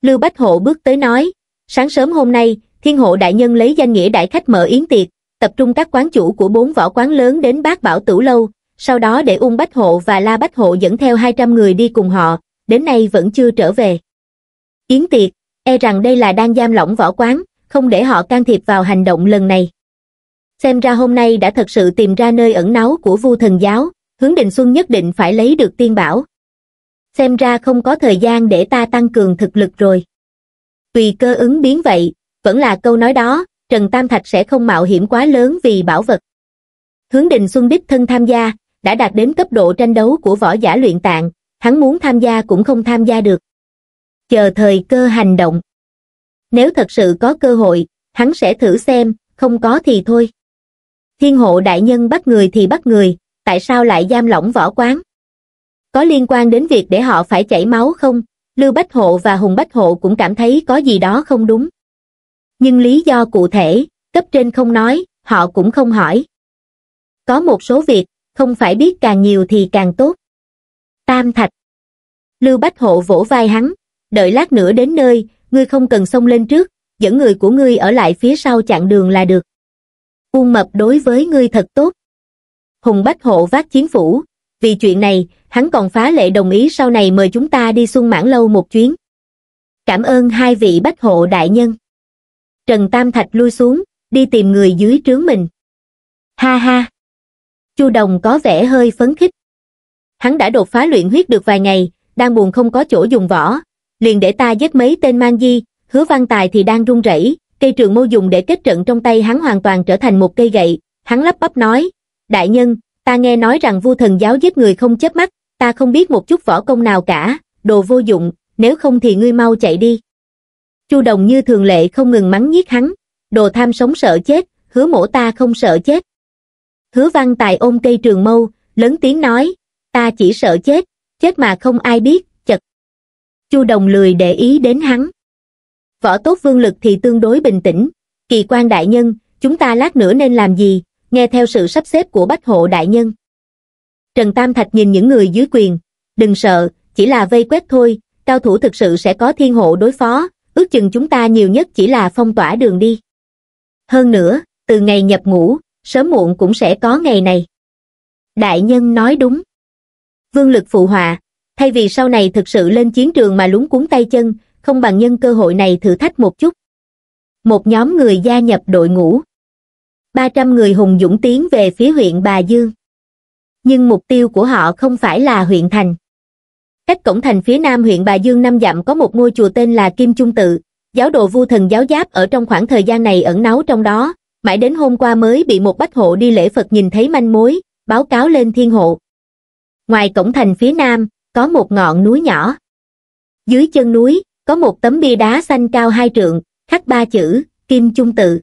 Lưu Bách Hộ bước tới nói, sáng sớm hôm nay, Thiên Hộ Đại Nhân lấy danh nghĩa đại khách mở yến tiệc, tập trung các quán chủ của bốn võ quán lớn đến bác bảo tử lâu, sau đó để Ung Bách Hộ và La Bách Hộ dẫn theo 200 người đi cùng họ, đến nay vẫn chưa trở về. Yến tiệc, e rằng đây là đang giam lỏng võ quán, không để họ can thiệp vào hành động lần này. Xem ra hôm nay đã thật sự tìm ra nơi ẩn náu của vu thần giáo, hướng định xuân nhất định phải lấy được tiên bảo xem ra không có thời gian để ta tăng cường thực lực rồi. Tùy cơ ứng biến vậy, vẫn là câu nói đó, Trần Tam Thạch sẽ không mạo hiểm quá lớn vì bảo vật. Hướng Đình Xuân đích thân tham gia, đã đạt đến cấp độ tranh đấu của võ giả luyện tạng, hắn muốn tham gia cũng không tham gia được. Chờ thời cơ hành động. Nếu thật sự có cơ hội, hắn sẽ thử xem, không có thì thôi. Thiên hộ đại nhân bắt người thì bắt người, tại sao lại giam lỏng võ quán? có liên quan đến việc để họ phải chảy máu không lưu bách hộ và hùng bách hộ cũng cảm thấy có gì đó không đúng nhưng lý do cụ thể cấp trên không nói họ cũng không hỏi có một số việc không phải biết càng nhiều thì càng tốt tam thạch lưu bách hộ vỗ vai hắn đợi lát nữa đến nơi ngươi không cần xông lên trước dẫn người của ngươi ở lại phía sau chặn đường là được uông mập đối với ngươi thật tốt hùng bách hộ vác chiến phủ vì chuyện này, hắn còn phá lệ đồng ý sau này mời chúng ta đi xuân mãn lâu một chuyến. Cảm ơn hai vị bách hộ đại nhân. Trần Tam Thạch lui xuống, đi tìm người dưới trướng mình. Ha ha! Chu Đồng có vẻ hơi phấn khích. Hắn đã đột phá luyện huyết được vài ngày, đang buồn không có chỗ dùng võ. Liền để ta giết mấy tên mang di, hứa văn tài thì đang run rẩy cây trường mâu dùng để kết trận trong tay hắn hoàn toàn trở thành một cây gậy. Hắn lắp bắp nói, đại nhân, ta nghe nói rằng vua thần giáo giết người không chớp mắt, ta không biết một chút võ công nào cả, đồ vô dụng, nếu không thì ngươi mau chạy đi. Chu Đồng như thường lệ không ngừng mắng nhiếc hắn, đồ tham sống sợ chết, hứa mổ ta không sợ chết. Hứa văn tài ôm cây trường mâu, lớn tiếng nói, ta chỉ sợ chết, chết mà không ai biết, chật. Chu Đồng lười để ý đến hắn. Võ tốt vương lực thì tương đối bình tĩnh, kỳ quan đại nhân, chúng ta lát nữa nên làm gì, nghe theo sự sắp xếp của bách hộ đại nhân. Trần Tam Thạch nhìn những người dưới quyền, đừng sợ, chỉ là vây quét thôi, cao thủ thực sự sẽ có thiên hộ đối phó, ước chừng chúng ta nhiều nhất chỉ là phong tỏa đường đi. Hơn nữa, từ ngày nhập ngũ, sớm muộn cũng sẽ có ngày này. Đại nhân nói đúng. Vương lực phụ hòa, thay vì sau này thực sự lên chiến trường mà lúng cuốn tay chân, không bằng nhân cơ hội này thử thách một chút. Một nhóm người gia nhập đội ngũ. 300 người hùng dũng tiến về phía huyện Bà Dương. Nhưng mục tiêu của họ không phải là huyện thành. Cách cổng thành phía nam huyện Bà Dương năm dặm có một ngôi chùa tên là Kim Trung Tự, giáo đồ vu thần giáo giáp ở trong khoảng thời gian này ẩn náu trong đó, mãi đến hôm qua mới bị một bách hộ đi lễ Phật nhìn thấy manh mối, báo cáo lên thiên hộ. Ngoài cổng thành phía nam, có một ngọn núi nhỏ. Dưới chân núi, có một tấm bia đá xanh cao hai trượng, khắc ba chữ, Kim Trung Tự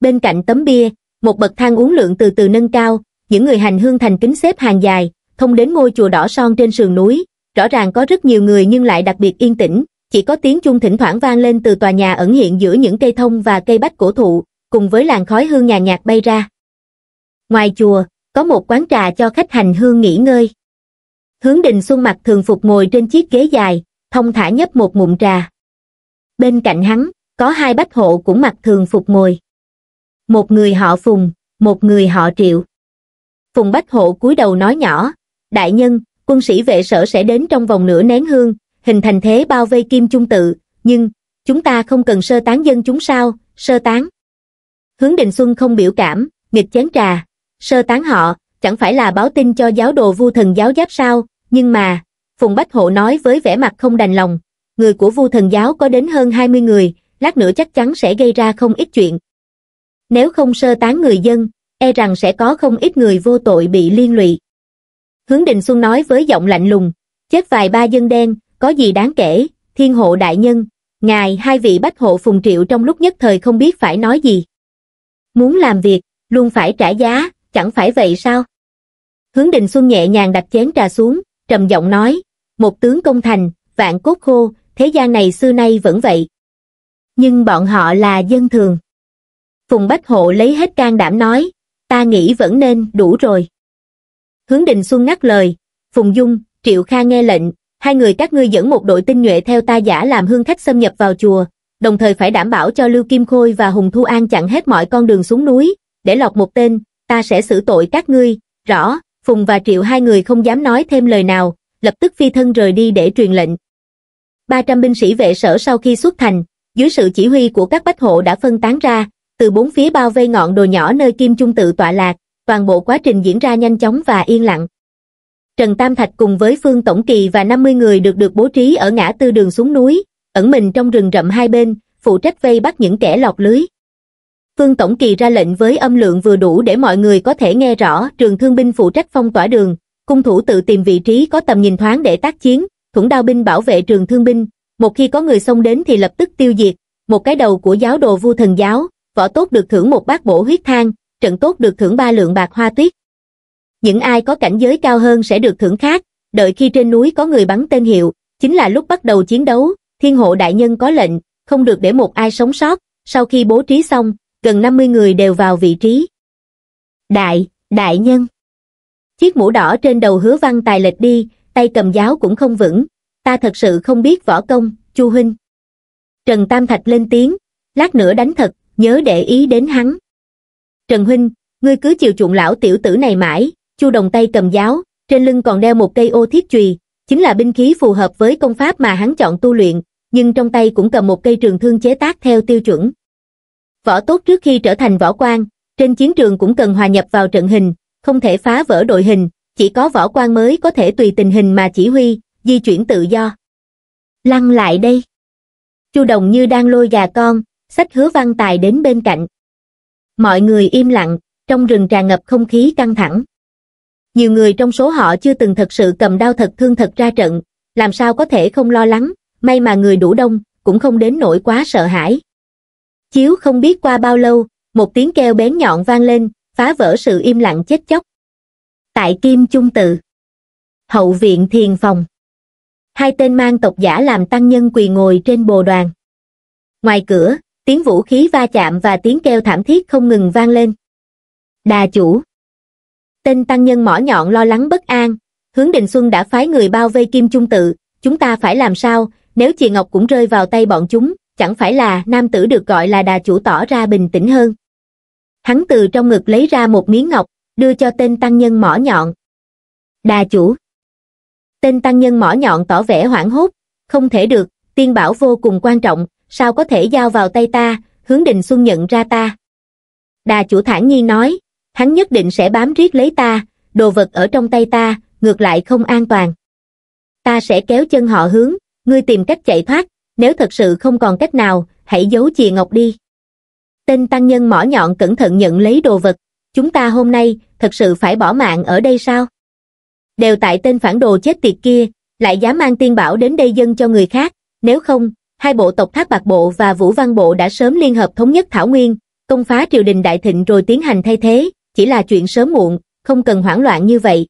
bên cạnh tấm bia, một bậc thang uống lượng từ từ nâng cao, những người hành hương thành kính xếp hàng dài, thông đến ngôi chùa đỏ son trên sườn núi, rõ ràng có rất nhiều người nhưng lại đặc biệt yên tĩnh, chỉ có tiếng chung thỉnh thoảng vang lên từ tòa nhà ẩn hiện giữa những cây thông và cây bách cổ thụ, cùng với làn khói hương nhàn nhạt bay ra. Ngoài chùa, có một quán trà cho khách hành hương nghỉ ngơi. Hướng Đình Xuân mặc thường phục ngồi trên chiếc ghế dài, thông thả nhấp một ngụm trà. Bên cạnh hắn, có hai bách hộ cũng mặc thường phục ngồi một người họ Phùng, một người họ Triệu. Phùng Bách Hộ cúi đầu nói nhỏ, đại nhân, quân sĩ vệ sở sẽ đến trong vòng nửa nén hương, hình thành thế bao vây kim trung tự, nhưng, chúng ta không cần sơ tán dân chúng sao, sơ tán. Hướng Đình Xuân không biểu cảm, nghịch chén trà, sơ tán họ, chẳng phải là báo tin cho giáo đồ vu thần giáo giáp sao, nhưng mà, Phùng Bách Hộ nói với vẻ mặt không đành lòng, người của vu thần giáo có đến hơn 20 người, lát nữa chắc chắn sẽ gây ra không ít chuyện, nếu không sơ tán người dân, e rằng sẽ có không ít người vô tội bị liên lụy. Hướng Đình Xuân nói với giọng lạnh lùng, chết vài ba dân đen, có gì đáng kể, thiên hộ đại nhân, ngài hai vị bách hộ phùng triệu trong lúc nhất thời không biết phải nói gì. Muốn làm việc, luôn phải trả giá, chẳng phải vậy sao? Hướng Đình Xuân nhẹ nhàng đặt chén trà xuống, trầm giọng nói, một tướng công thành, vạn cốt khô, thế gian này xưa nay vẫn vậy. Nhưng bọn họ là dân thường. Phùng Bách Hộ lấy hết can đảm nói, ta nghĩ vẫn nên đủ rồi. Hướng Đình Xuân ngắt lời, Phùng Dung, Triệu Kha nghe lệnh, hai người các ngươi dẫn một đội tinh nhuệ theo ta giả làm hương khách xâm nhập vào chùa, đồng thời phải đảm bảo cho Lưu Kim Khôi và Hùng Thu An chặn hết mọi con đường xuống núi, để lọc một tên, ta sẽ xử tội các ngươi, rõ, Phùng và Triệu hai người không dám nói thêm lời nào, lập tức phi thân rời đi để truyền lệnh. 300 binh sĩ vệ sở sau khi xuất thành, dưới sự chỉ huy của các bách hộ đã phân tán ra, từ bốn phía bao vây ngọn đồi nhỏ nơi Kim Trung tự tọa lạc, toàn bộ quá trình diễn ra nhanh chóng và yên lặng. Trần Tam Thạch cùng với Phương Tổng Kỳ và 50 người được được bố trí ở ngã tư đường xuống núi, ẩn mình trong rừng rậm hai bên, phụ trách vây bắt những kẻ lọt lưới. Phương Tổng Kỳ ra lệnh với âm lượng vừa đủ để mọi người có thể nghe rõ trường thương binh phụ trách phong tỏa đường, cung thủ tự tìm vị trí có tầm nhìn thoáng để tác chiến, thủng đao binh bảo vệ trường thương binh, một khi có người xông đến thì lập tức tiêu diệt, một cái đầu của giáo đồ vua thần giáo, võ tốt được thưởng một bát bổ huyết thang, trận tốt được thưởng ba lượng bạc hoa tuyết. Những ai có cảnh giới cao hơn sẽ được thưởng khác, đợi khi trên núi có người bắn tên hiệu, chính là lúc bắt đầu chiến đấu, thiên hộ đại nhân có lệnh, không được để một ai sống sót, sau khi bố trí xong, gần 50 người đều vào vị trí. Đại, đại nhân. Chiếc mũ đỏ trên đầu hứa văn tài lệch đi, tay cầm giáo cũng không vững, ta thật sự không biết võ công, chu huynh. Trần Tam Thạch lên tiếng, lát nữa đánh thật, nhớ để ý đến hắn. Trần Huynh, ngươi cứ chiều chuộng lão tiểu tử này mãi, chu đồng tay cầm giáo, trên lưng còn đeo một cây ô thiết chùy, chính là binh khí phù hợp với công pháp mà hắn chọn tu luyện, nhưng trong tay cũng cầm một cây trường thương chế tác theo tiêu chuẩn. Võ tốt trước khi trở thành võ quan, trên chiến trường cũng cần hòa nhập vào trận hình, không thể phá vỡ đội hình, chỉ có võ quan mới có thể tùy tình hình mà chỉ huy, di chuyển tự do. Lăn lại đây. Chu Đồng như đang lôi gà con, sách hứa văn tài đến bên cạnh mọi người im lặng trong rừng tràn ngập không khí căng thẳng nhiều người trong số họ chưa từng thật sự cầm đao thật thương thật ra trận làm sao có thể không lo lắng may mà người đủ đông cũng không đến nỗi quá sợ hãi chiếu không biết qua bao lâu một tiếng kêu bén nhọn vang lên phá vỡ sự im lặng chết chóc tại kim trung tự hậu viện thiền phòng hai tên mang tộc giả làm tăng nhân quỳ ngồi trên bồ đoàn ngoài cửa tiếng vũ khí va chạm và tiếng kêu thảm thiết không ngừng vang lên. Đà chủ Tên tăng nhân mỏ nhọn lo lắng bất an, hướng định xuân đã phái người bao vây kim trung tự, chúng ta phải làm sao, nếu chị Ngọc cũng rơi vào tay bọn chúng, chẳng phải là nam tử được gọi là đà chủ tỏ ra bình tĩnh hơn. Hắn từ trong ngực lấy ra một miếng ngọc, đưa cho tên tăng nhân mỏ nhọn. Đà chủ Tên tăng nhân mỏ nhọn tỏ vẻ hoảng hốt, không thể được, tiên bảo vô cùng quan trọng, sao có thể giao vào tay ta, hướng Định Xuân nhận ra ta. Đà chủ thản nhiên nói, hắn nhất định sẽ bám riết lấy ta, đồ vật ở trong tay ta, ngược lại không an toàn. Ta sẽ kéo chân họ hướng, ngươi tìm cách chạy thoát, nếu thật sự không còn cách nào, hãy giấu chìa ngọc đi. Tên tăng nhân mỏ nhọn cẩn thận nhận lấy đồ vật, chúng ta hôm nay thật sự phải bỏ mạng ở đây sao? Đều tại tên phản đồ chết tiệt kia, lại dám mang tiên bảo đến đây dân cho người khác, nếu không, hai bộ tộc Thác Bạc Bộ và Vũ Văn Bộ đã sớm liên hợp thống nhất Thảo Nguyên, công phá triều đình Đại Thịnh rồi tiến hành thay thế, chỉ là chuyện sớm muộn, không cần hoảng loạn như vậy.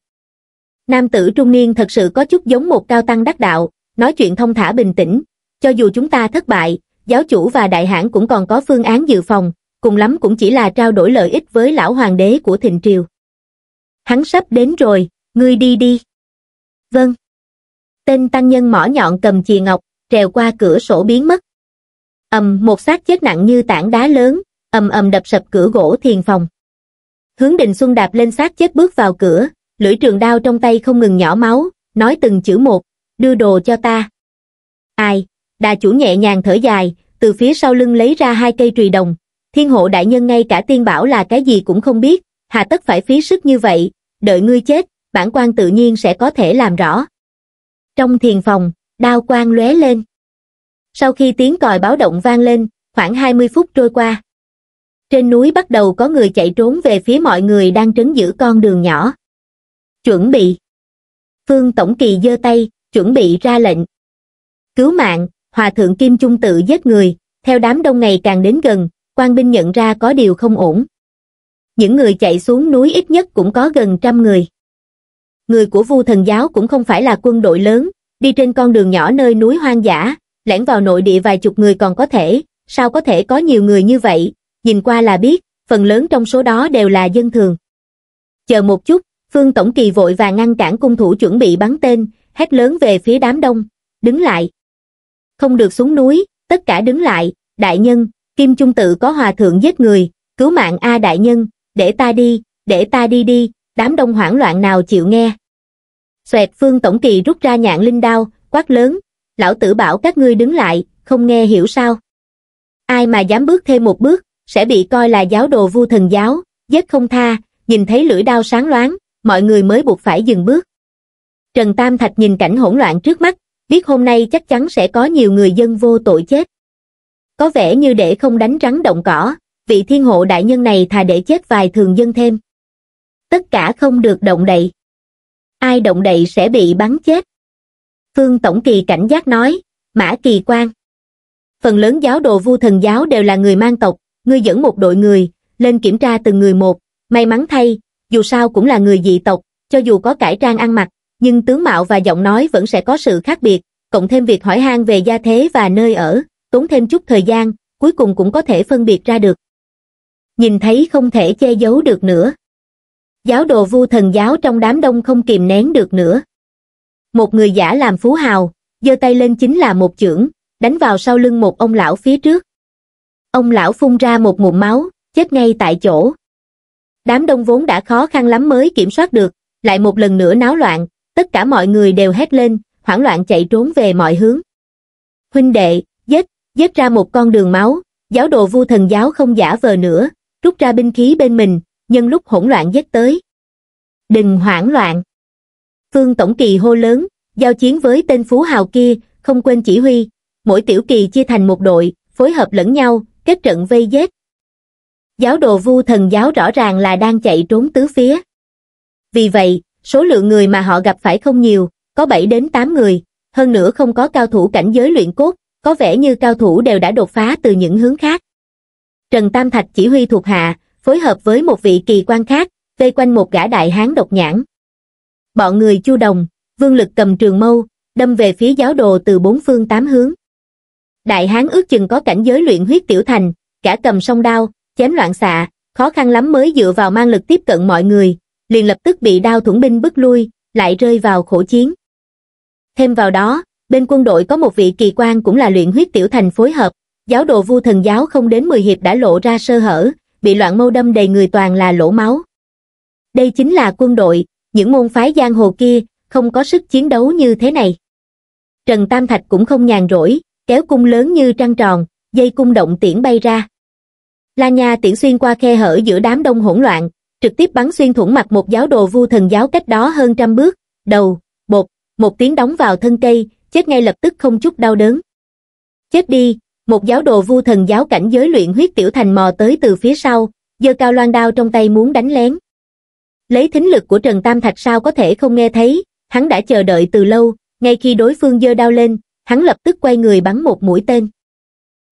Nam tử trung niên thật sự có chút giống một cao tăng đắc đạo, nói chuyện thông thả bình tĩnh, cho dù chúng ta thất bại, giáo chủ và đại hãn cũng còn có phương án dự phòng, cùng lắm cũng chỉ là trao đổi lợi ích với lão hoàng đế của thịnh triều. Hắn sắp đến rồi, ngươi đi đi. Vâng. Tên tăng nhân mỏ nhọn cầm chìa ngọc, trèo qua cửa sổ biến mất. ầm một xác chết nặng như tảng đá lớn, ầm ầm đập sập cửa gỗ thiền phòng. Hướng Đình Xuân đạp lên xác chết bước vào cửa, lưỡi trường đao trong tay không ngừng nhỏ máu, nói từng chữ một, đưa đồ cho ta. Ai? Đà chủ nhẹ nhàng thở dài, từ phía sau lưng lấy ra hai cây trùy đồng. Thiên hộ đại nhân ngay cả tiên bảo là cái gì cũng không biết, hà tất phải phí sức như vậy, đợi ngươi chết, bản quan tự nhiên sẽ có thể làm rõ. Trong thiền phòng, đao quang lóe lên. Sau khi tiếng còi báo động vang lên, khoảng 20 phút trôi qua. Trên núi bắt đầu có người chạy trốn về phía mọi người đang trấn giữ con đường nhỏ. Chuẩn bị. Phương Tổng Kỳ giơ tay, chuẩn bị ra lệnh. Cứu mạng, Hòa Thượng Kim Trung tự giết người, theo đám đông ngày càng đến gần, quan binh nhận ra có điều không ổn. Những người chạy xuống núi ít nhất cũng có gần trăm người. Người của vu thần giáo cũng không phải là quân đội lớn, đi trên con đường nhỏ nơi núi hoang dã lẻn vào nội địa vài chục người còn có thể sao có thể có nhiều người như vậy nhìn qua là biết phần lớn trong số đó đều là dân thường chờ một chút phương tổng kỳ vội và ngăn cản cung thủ chuẩn bị bắn tên hét lớn về phía đám đông đứng lại không được xuống núi tất cả đứng lại đại nhân kim trung tự có hòa thượng giết người cứu mạng a đại nhân để ta đi để ta đi đi đám đông hoảng loạn nào chịu nghe Xoẹt Phương Tổng Kỳ rút ra nhạn linh đao, quát lớn, lão tử bảo các ngươi đứng lại, không nghe hiểu sao. Ai mà dám bước thêm một bước, sẽ bị coi là giáo đồ vu thần giáo, giết không tha, nhìn thấy lưỡi đao sáng loáng, mọi người mới buộc phải dừng bước. Trần Tam Thạch nhìn cảnh hỗn loạn trước mắt, biết hôm nay chắc chắn sẽ có nhiều người dân vô tội chết. Có vẻ như để không đánh rắn động cỏ, vị thiên hộ đại nhân này thà để chết vài thường dân thêm. Tất cả không được động đậy ai động đậy sẽ bị bắn chết. Phương Tổng Kỳ cảnh giác nói, Mã Kỳ Quang. Phần lớn giáo đồ vu thần giáo đều là người mang tộc, ngươi dẫn một đội người, lên kiểm tra từng người một, may mắn thay, dù sao cũng là người dị tộc, cho dù có cải trang ăn mặc, nhưng tướng mạo và giọng nói vẫn sẽ có sự khác biệt, cộng thêm việc hỏi han về gia thế và nơi ở, tốn thêm chút thời gian, cuối cùng cũng có thể phân biệt ra được. Nhìn thấy không thể che giấu được nữa, giáo đồ vu thần giáo trong đám đông không kìm nén được nữa. Một người giả làm phú hào, giơ tay lên chính là một chưởng, đánh vào sau lưng một ông lão phía trước. Ông lão phun ra một ngụm máu, chết ngay tại chỗ. Đám đông vốn đã khó khăn lắm mới kiểm soát được, lại một lần nữa náo loạn, tất cả mọi người đều hét lên, hoảng loạn chạy trốn về mọi hướng. Huynh đệ, giết, giết ra một con đường máu, giáo đồ vu thần giáo không giả vờ nữa, rút ra binh khí bên mình, nhân lúc hỗn loạn dết tới. Đừng hoảng loạn. Phương Tổng Kỳ hô lớn, giao chiến với tên phú hào kia, không quên chỉ huy, mỗi tiểu kỳ chia thành một đội, phối hợp lẫn nhau, kết trận vây giết. Giáo đồ vu thần giáo rõ ràng là đang chạy trốn tứ phía. Vì vậy, số lượng người mà họ gặp phải không nhiều, có 7 đến 8 người, hơn nữa không có cao thủ cảnh giới luyện cốt, có vẻ như cao thủ đều đã đột phá từ những hướng khác. Trần Tam Thạch chỉ huy thuộc hạ, phối hợp với một vị kỳ quan khác, vây quanh một gã đại hán độc nhãn. Bọn người chu đồng, vương lực cầm trường mâu, đâm về phía giáo đồ từ bốn phương tám hướng. Đại hán ước chừng có cảnh giới luyện huyết tiểu thành, cả cầm song đao, chém loạn xạ, khó khăn lắm mới dựa vào mang lực tiếp cận mọi người, liền lập tức bị đao thủng binh bức lui, lại rơi vào khổ chiến. Thêm vào đó, bên quân đội có một vị kỳ quan cũng là luyện huyết tiểu thành phối hợp, giáo đồ vu thần giáo không đến 10 hiệp đã lộ ra sơ hở, bị loạn mâu đâm đầy người toàn là lỗ máu. Đây chính là quân đội, những môn phái giang hồ kia, không có sức chiến đấu như thế này. Trần Tam Thạch cũng không nhàn rỗi, kéo cung lớn như trăng tròn, dây cung động tiễn bay ra. La Nha tiễn xuyên qua khe hở giữa đám đông hỗn loạn, trực tiếp bắn xuyên thủng mặt một giáo đồ vu thần giáo cách đó hơn trăm bước, đầu, bột, một tiếng đóng vào thân cây, chết ngay lập tức không chút đau đớn. Chết đi, một giáo đồ vu thần giáo cảnh giới luyện huyết tiểu thành mò tới từ phía sau, giơ cao loan đao trong tay muốn đánh lén. Lấy thính lực của Trần Tam Thạch sao có thể không nghe thấy, hắn đã chờ đợi từ lâu, ngay khi đối phương giơ đao lên, hắn lập tức quay người bắn một mũi tên.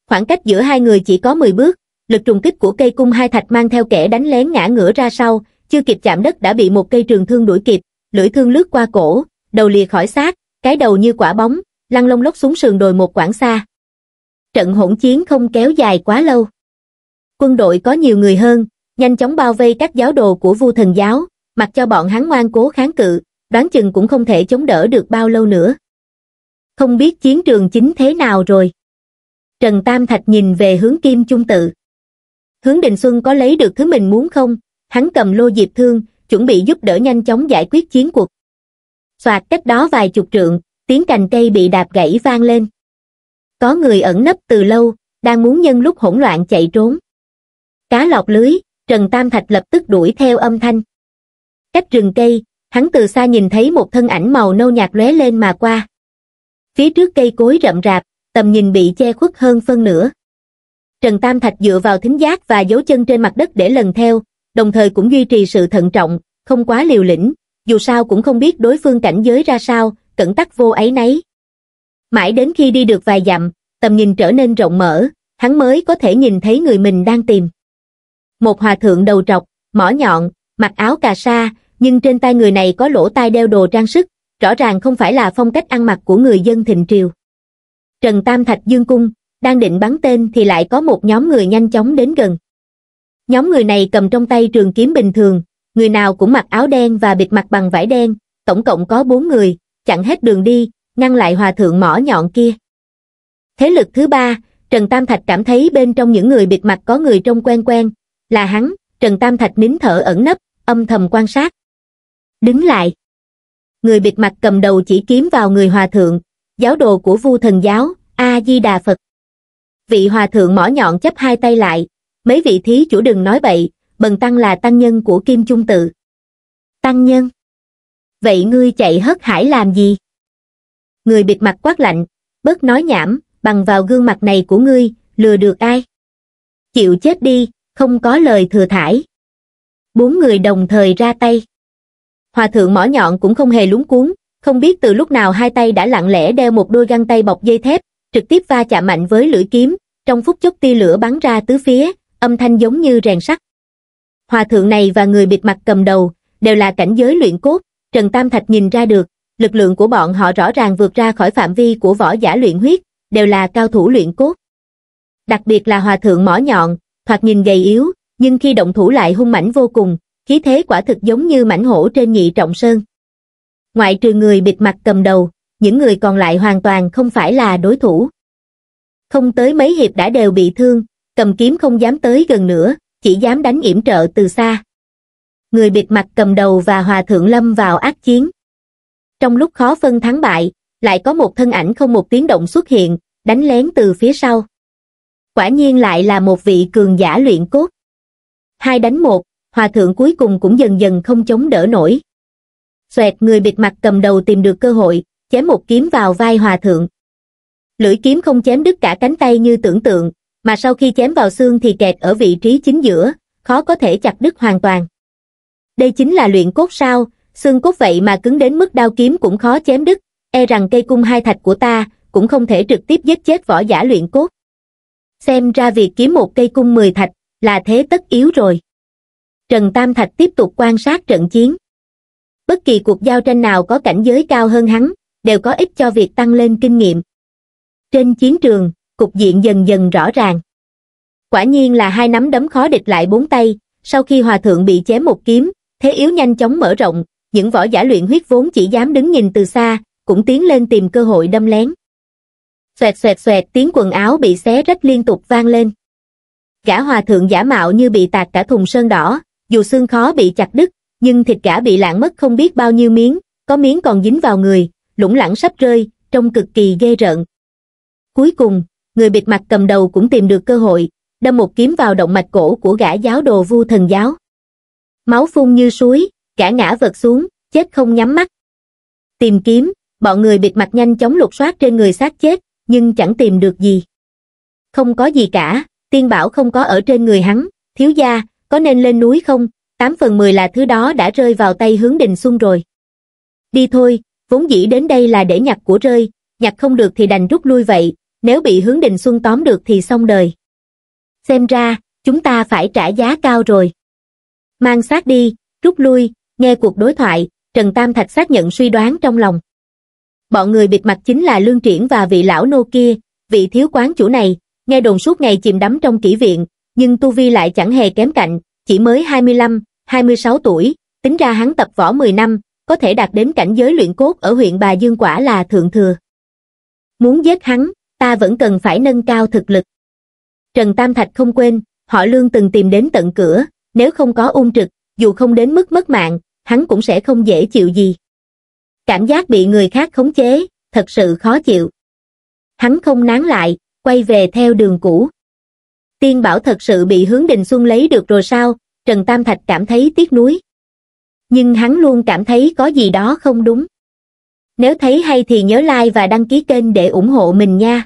Khoảng cách giữa hai người chỉ có 10 bước, lực trùng kích của cây cung hai thạch mang theo kẻ đánh lén ngã ngửa ra sau, chưa kịp chạm đất đã bị một cây trường thương đuổi kịp, lưỡi thương lướt qua cổ, đầu lìa khỏi xác, cái đầu như quả bóng, lăn lông lốc xuống sườn đồi một quãng xa trận hỗn chiến không kéo dài quá lâu. Quân đội có nhiều người hơn, nhanh chóng bao vây các giáo đồ của vua thần giáo, mặc cho bọn hắn ngoan cố kháng cự, đoán chừng cũng không thể chống đỡ được bao lâu nữa. Không biết chiến trường chính thế nào rồi. Trần Tam Thạch nhìn về hướng Kim Trung Tự. Hướng Đình Xuân có lấy được thứ mình muốn không? Hắn cầm lô diệp thương, chuẩn bị giúp đỡ nhanh chóng giải quyết chiến cuộc. Soạt cách đó vài chục trượng, tiếng cành cây bị đạp gãy vang lên có người ẩn nấp từ lâu đang muốn nhân lúc hỗn loạn chạy trốn cá lọt lưới trần tam thạch lập tức đuổi theo âm thanh cách rừng cây hắn từ xa nhìn thấy một thân ảnh màu nâu nhạt lóe lên mà qua phía trước cây cối rậm rạp tầm nhìn bị che khuất hơn phân nửa trần tam thạch dựa vào thính giác và dấu chân trên mặt đất để lần theo đồng thời cũng duy trì sự thận trọng không quá liều lĩnh dù sao cũng không biết đối phương cảnh giới ra sao cẩn tắc vô ấy nấy Mãi đến khi đi được vài dặm, tầm nhìn trở nên rộng mở, hắn mới có thể nhìn thấy người mình đang tìm. Một hòa thượng đầu trọc, mỏ nhọn, mặc áo cà sa, nhưng trên tay người này có lỗ tai đeo đồ trang sức, rõ ràng không phải là phong cách ăn mặc của người dân thịnh triều. Trần Tam Thạch Dương Cung, đang định bắn tên thì lại có một nhóm người nhanh chóng đến gần. Nhóm người này cầm trong tay trường kiếm bình thường, người nào cũng mặc áo đen và bịt mặt bằng vải đen, tổng cộng có bốn người, chặn hết đường đi, ngăn lại hòa thượng mỏ nhọn kia thế lực thứ ba trần tam thạch cảm thấy bên trong những người biệt mặt có người trông quen quen là hắn trần tam thạch nín thở ẩn nấp âm thầm quan sát đứng lại người biệt mặt cầm đầu chỉ kiếm vào người hòa thượng giáo đồ của vu thần giáo a di đà phật vị hòa thượng mỏ nhọn chấp hai tay lại mấy vị thí chủ đừng nói bậy bần tăng là tăng nhân của kim trung tự tăng nhân vậy ngươi chạy hất hải làm gì người bịt mặt quát lạnh bớt nói nhảm bằng vào gương mặt này của ngươi lừa được ai chịu chết đi không có lời thừa thải bốn người đồng thời ra tay hòa thượng mỏ nhọn cũng không hề lúng cuốn không biết từ lúc nào hai tay đã lặng lẽ đeo một đôi găng tay bọc dây thép trực tiếp va chạm mạnh với lưỡi kiếm trong phút chốc tia lửa bắn ra tứ phía âm thanh giống như rèn sắt hòa thượng này và người bịt mặt cầm đầu đều là cảnh giới luyện cốt trần tam thạch nhìn ra được lực lượng của bọn họ rõ ràng vượt ra khỏi phạm vi của võ giả luyện huyết, đều là cao thủ luyện cốt. Đặc biệt là hòa thượng mỏ nhọn, thoạt nhìn gầy yếu, nhưng khi động thủ lại hung mãnh vô cùng, khí thế quả thực giống như mãnh hổ trên nhị trọng sơn. Ngoại trừ người bịt mặt cầm đầu, những người còn lại hoàn toàn không phải là đối thủ. Không tới mấy hiệp đã đều bị thương, cầm kiếm không dám tới gần nữa, chỉ dám đánh yểm trợ từ xa. Người bịt mặt cầm đầu và hòa thượng lâm vào ác chiến. Trong lúc khó phân thắng bại, lại có một thân ảnh không một tiếng động xuất hiện, đánh lén từ phía sau. Quả nhiên lại là một vị cường giả luyện cốt. Hai đánh một, hòa thượng cuối cùng cũng dần dần không chống đỡ nổi. Xoẹt người bịt mặt cầm đầu tìm được cơ hội, chém một kiếm vào vai hòa thượng. Lưỡi kiếm không chém đứt cả cánh tay như tưởng tượng, mà sau khi chém vào xương thì kẹt ở vị trí chính giữa, khó có thể chặt đứt hoàn toàn. Đây chính là luyện cốt sao, xương cốt vậy mà cứng đến mức đao kiếm cũng khó chém đứt, e rằng cây cung hai thạch của ta cũng không thể trực tiếp giết chết võ giả luyện cốt. Xem ra việc kiếm một cây cung mười thạch là thế tất yếu rồi. Trần Tam Thạch tiếp tục quan sát trận chiến. Bất kỳ cuộc giao tranh nào có cảnh giới cao hơn hắn, đều có ích cho việc tăng lên kinh nghiệm. Trên chiến trường, cục diện dần dần rõ ràng. Quả nhiên là hai nắm đấm khó địch lại bốn tay, sau khi hòa thượng bị chém một kiếm, thế yếu nhanh chóng mở rộng, những võ giả luyện huyết vốn chỉ dám đứng nhìn từ xa, cũng tiến lên tìm cơ hội đâm lén. Xoẹt xoẹt xoẹt tiếng quần áo bị xé rách liên tục vang lên. Gã hòa thượng giả mạo như bị tạt cả thùng sơn đỏ, dù xương khó bị chặt đứt, nhưng thịt gã bị lãng mất không biết bao nhiêu miếng, có miếng còn dính vào người, lủng lẳng sắp rơi, trông cực kỳ ghê rợn. Cuối cùng, người bịt mặt cầm đầu cũng tìm được cơ hội, đâm một kiếm vào động mạch cổ của gã giáo đồ vu thần giáo. Máu phun như suối, cả ngã vật xuống, chết không nhắm mắt. Tìm kiếm, bọn người bịt mặt nhanh chóng lục soát trên người xác chết, nhưng chẳng tìm được gì. Không có gì cả, tiên bảo không có ở trên người hắn, thiếu gia, có nên lên núi không? 8 phần 10 là thứ đó đã rơi vào tay hướng đình xuân rồi. Đi thôi, vốn dĩ đến đây là để nhặt của rơi, nhặt không được thì đành rút lui vậy, nếu bị hướng đình xuân tóm được thì xong đời. Xem ra, chúng ta phải trả giá cao rồi. Mang sát đi, rút lui, Nghe cuộc đối thoại, Trần Tam Thạch xác nhận suy đoán trong lòng. Bọn người bịt mặt chính là Lương Triển và vị lão nô kia, vị thiếu quán chủ này, nghe đồn suốt ngày chìm đắm trong kỹ viện, nhưng Tu Vi lại chẳng hề kém cạnh, chỉ mới 25, 26 tuổi, tính ra hắn tập võ 10 năm, có thể đạt đến cảnh giới luyện cốt ở huyện Bà Dương Quả là thượng thừa. Muốn giết hắn, ta vẫn cần phải nâng cao thực lực. Trần Tam Thạch không quên, họ Lương từng tìm đến tận cửa, nếu không có ung trực, dù không đến mức mất mạng, hắn cũng sẽ không dễ chịu gì. Cảm giác bị người khác khống chế, thật sự khó chịu. Hắn không nán lại, quay về theo đường cũ. Tiên bảo thật sự bị hướng đình xuân lấy được rồi sao, Trần Tam Thạch cảm thấy tiếc nuối. Nhưng hắn luôn cảm thấy có gì đó không đúng. Nếu thấy hay thì nhớ like và đăng ký kênh để ủng hộ mình nha.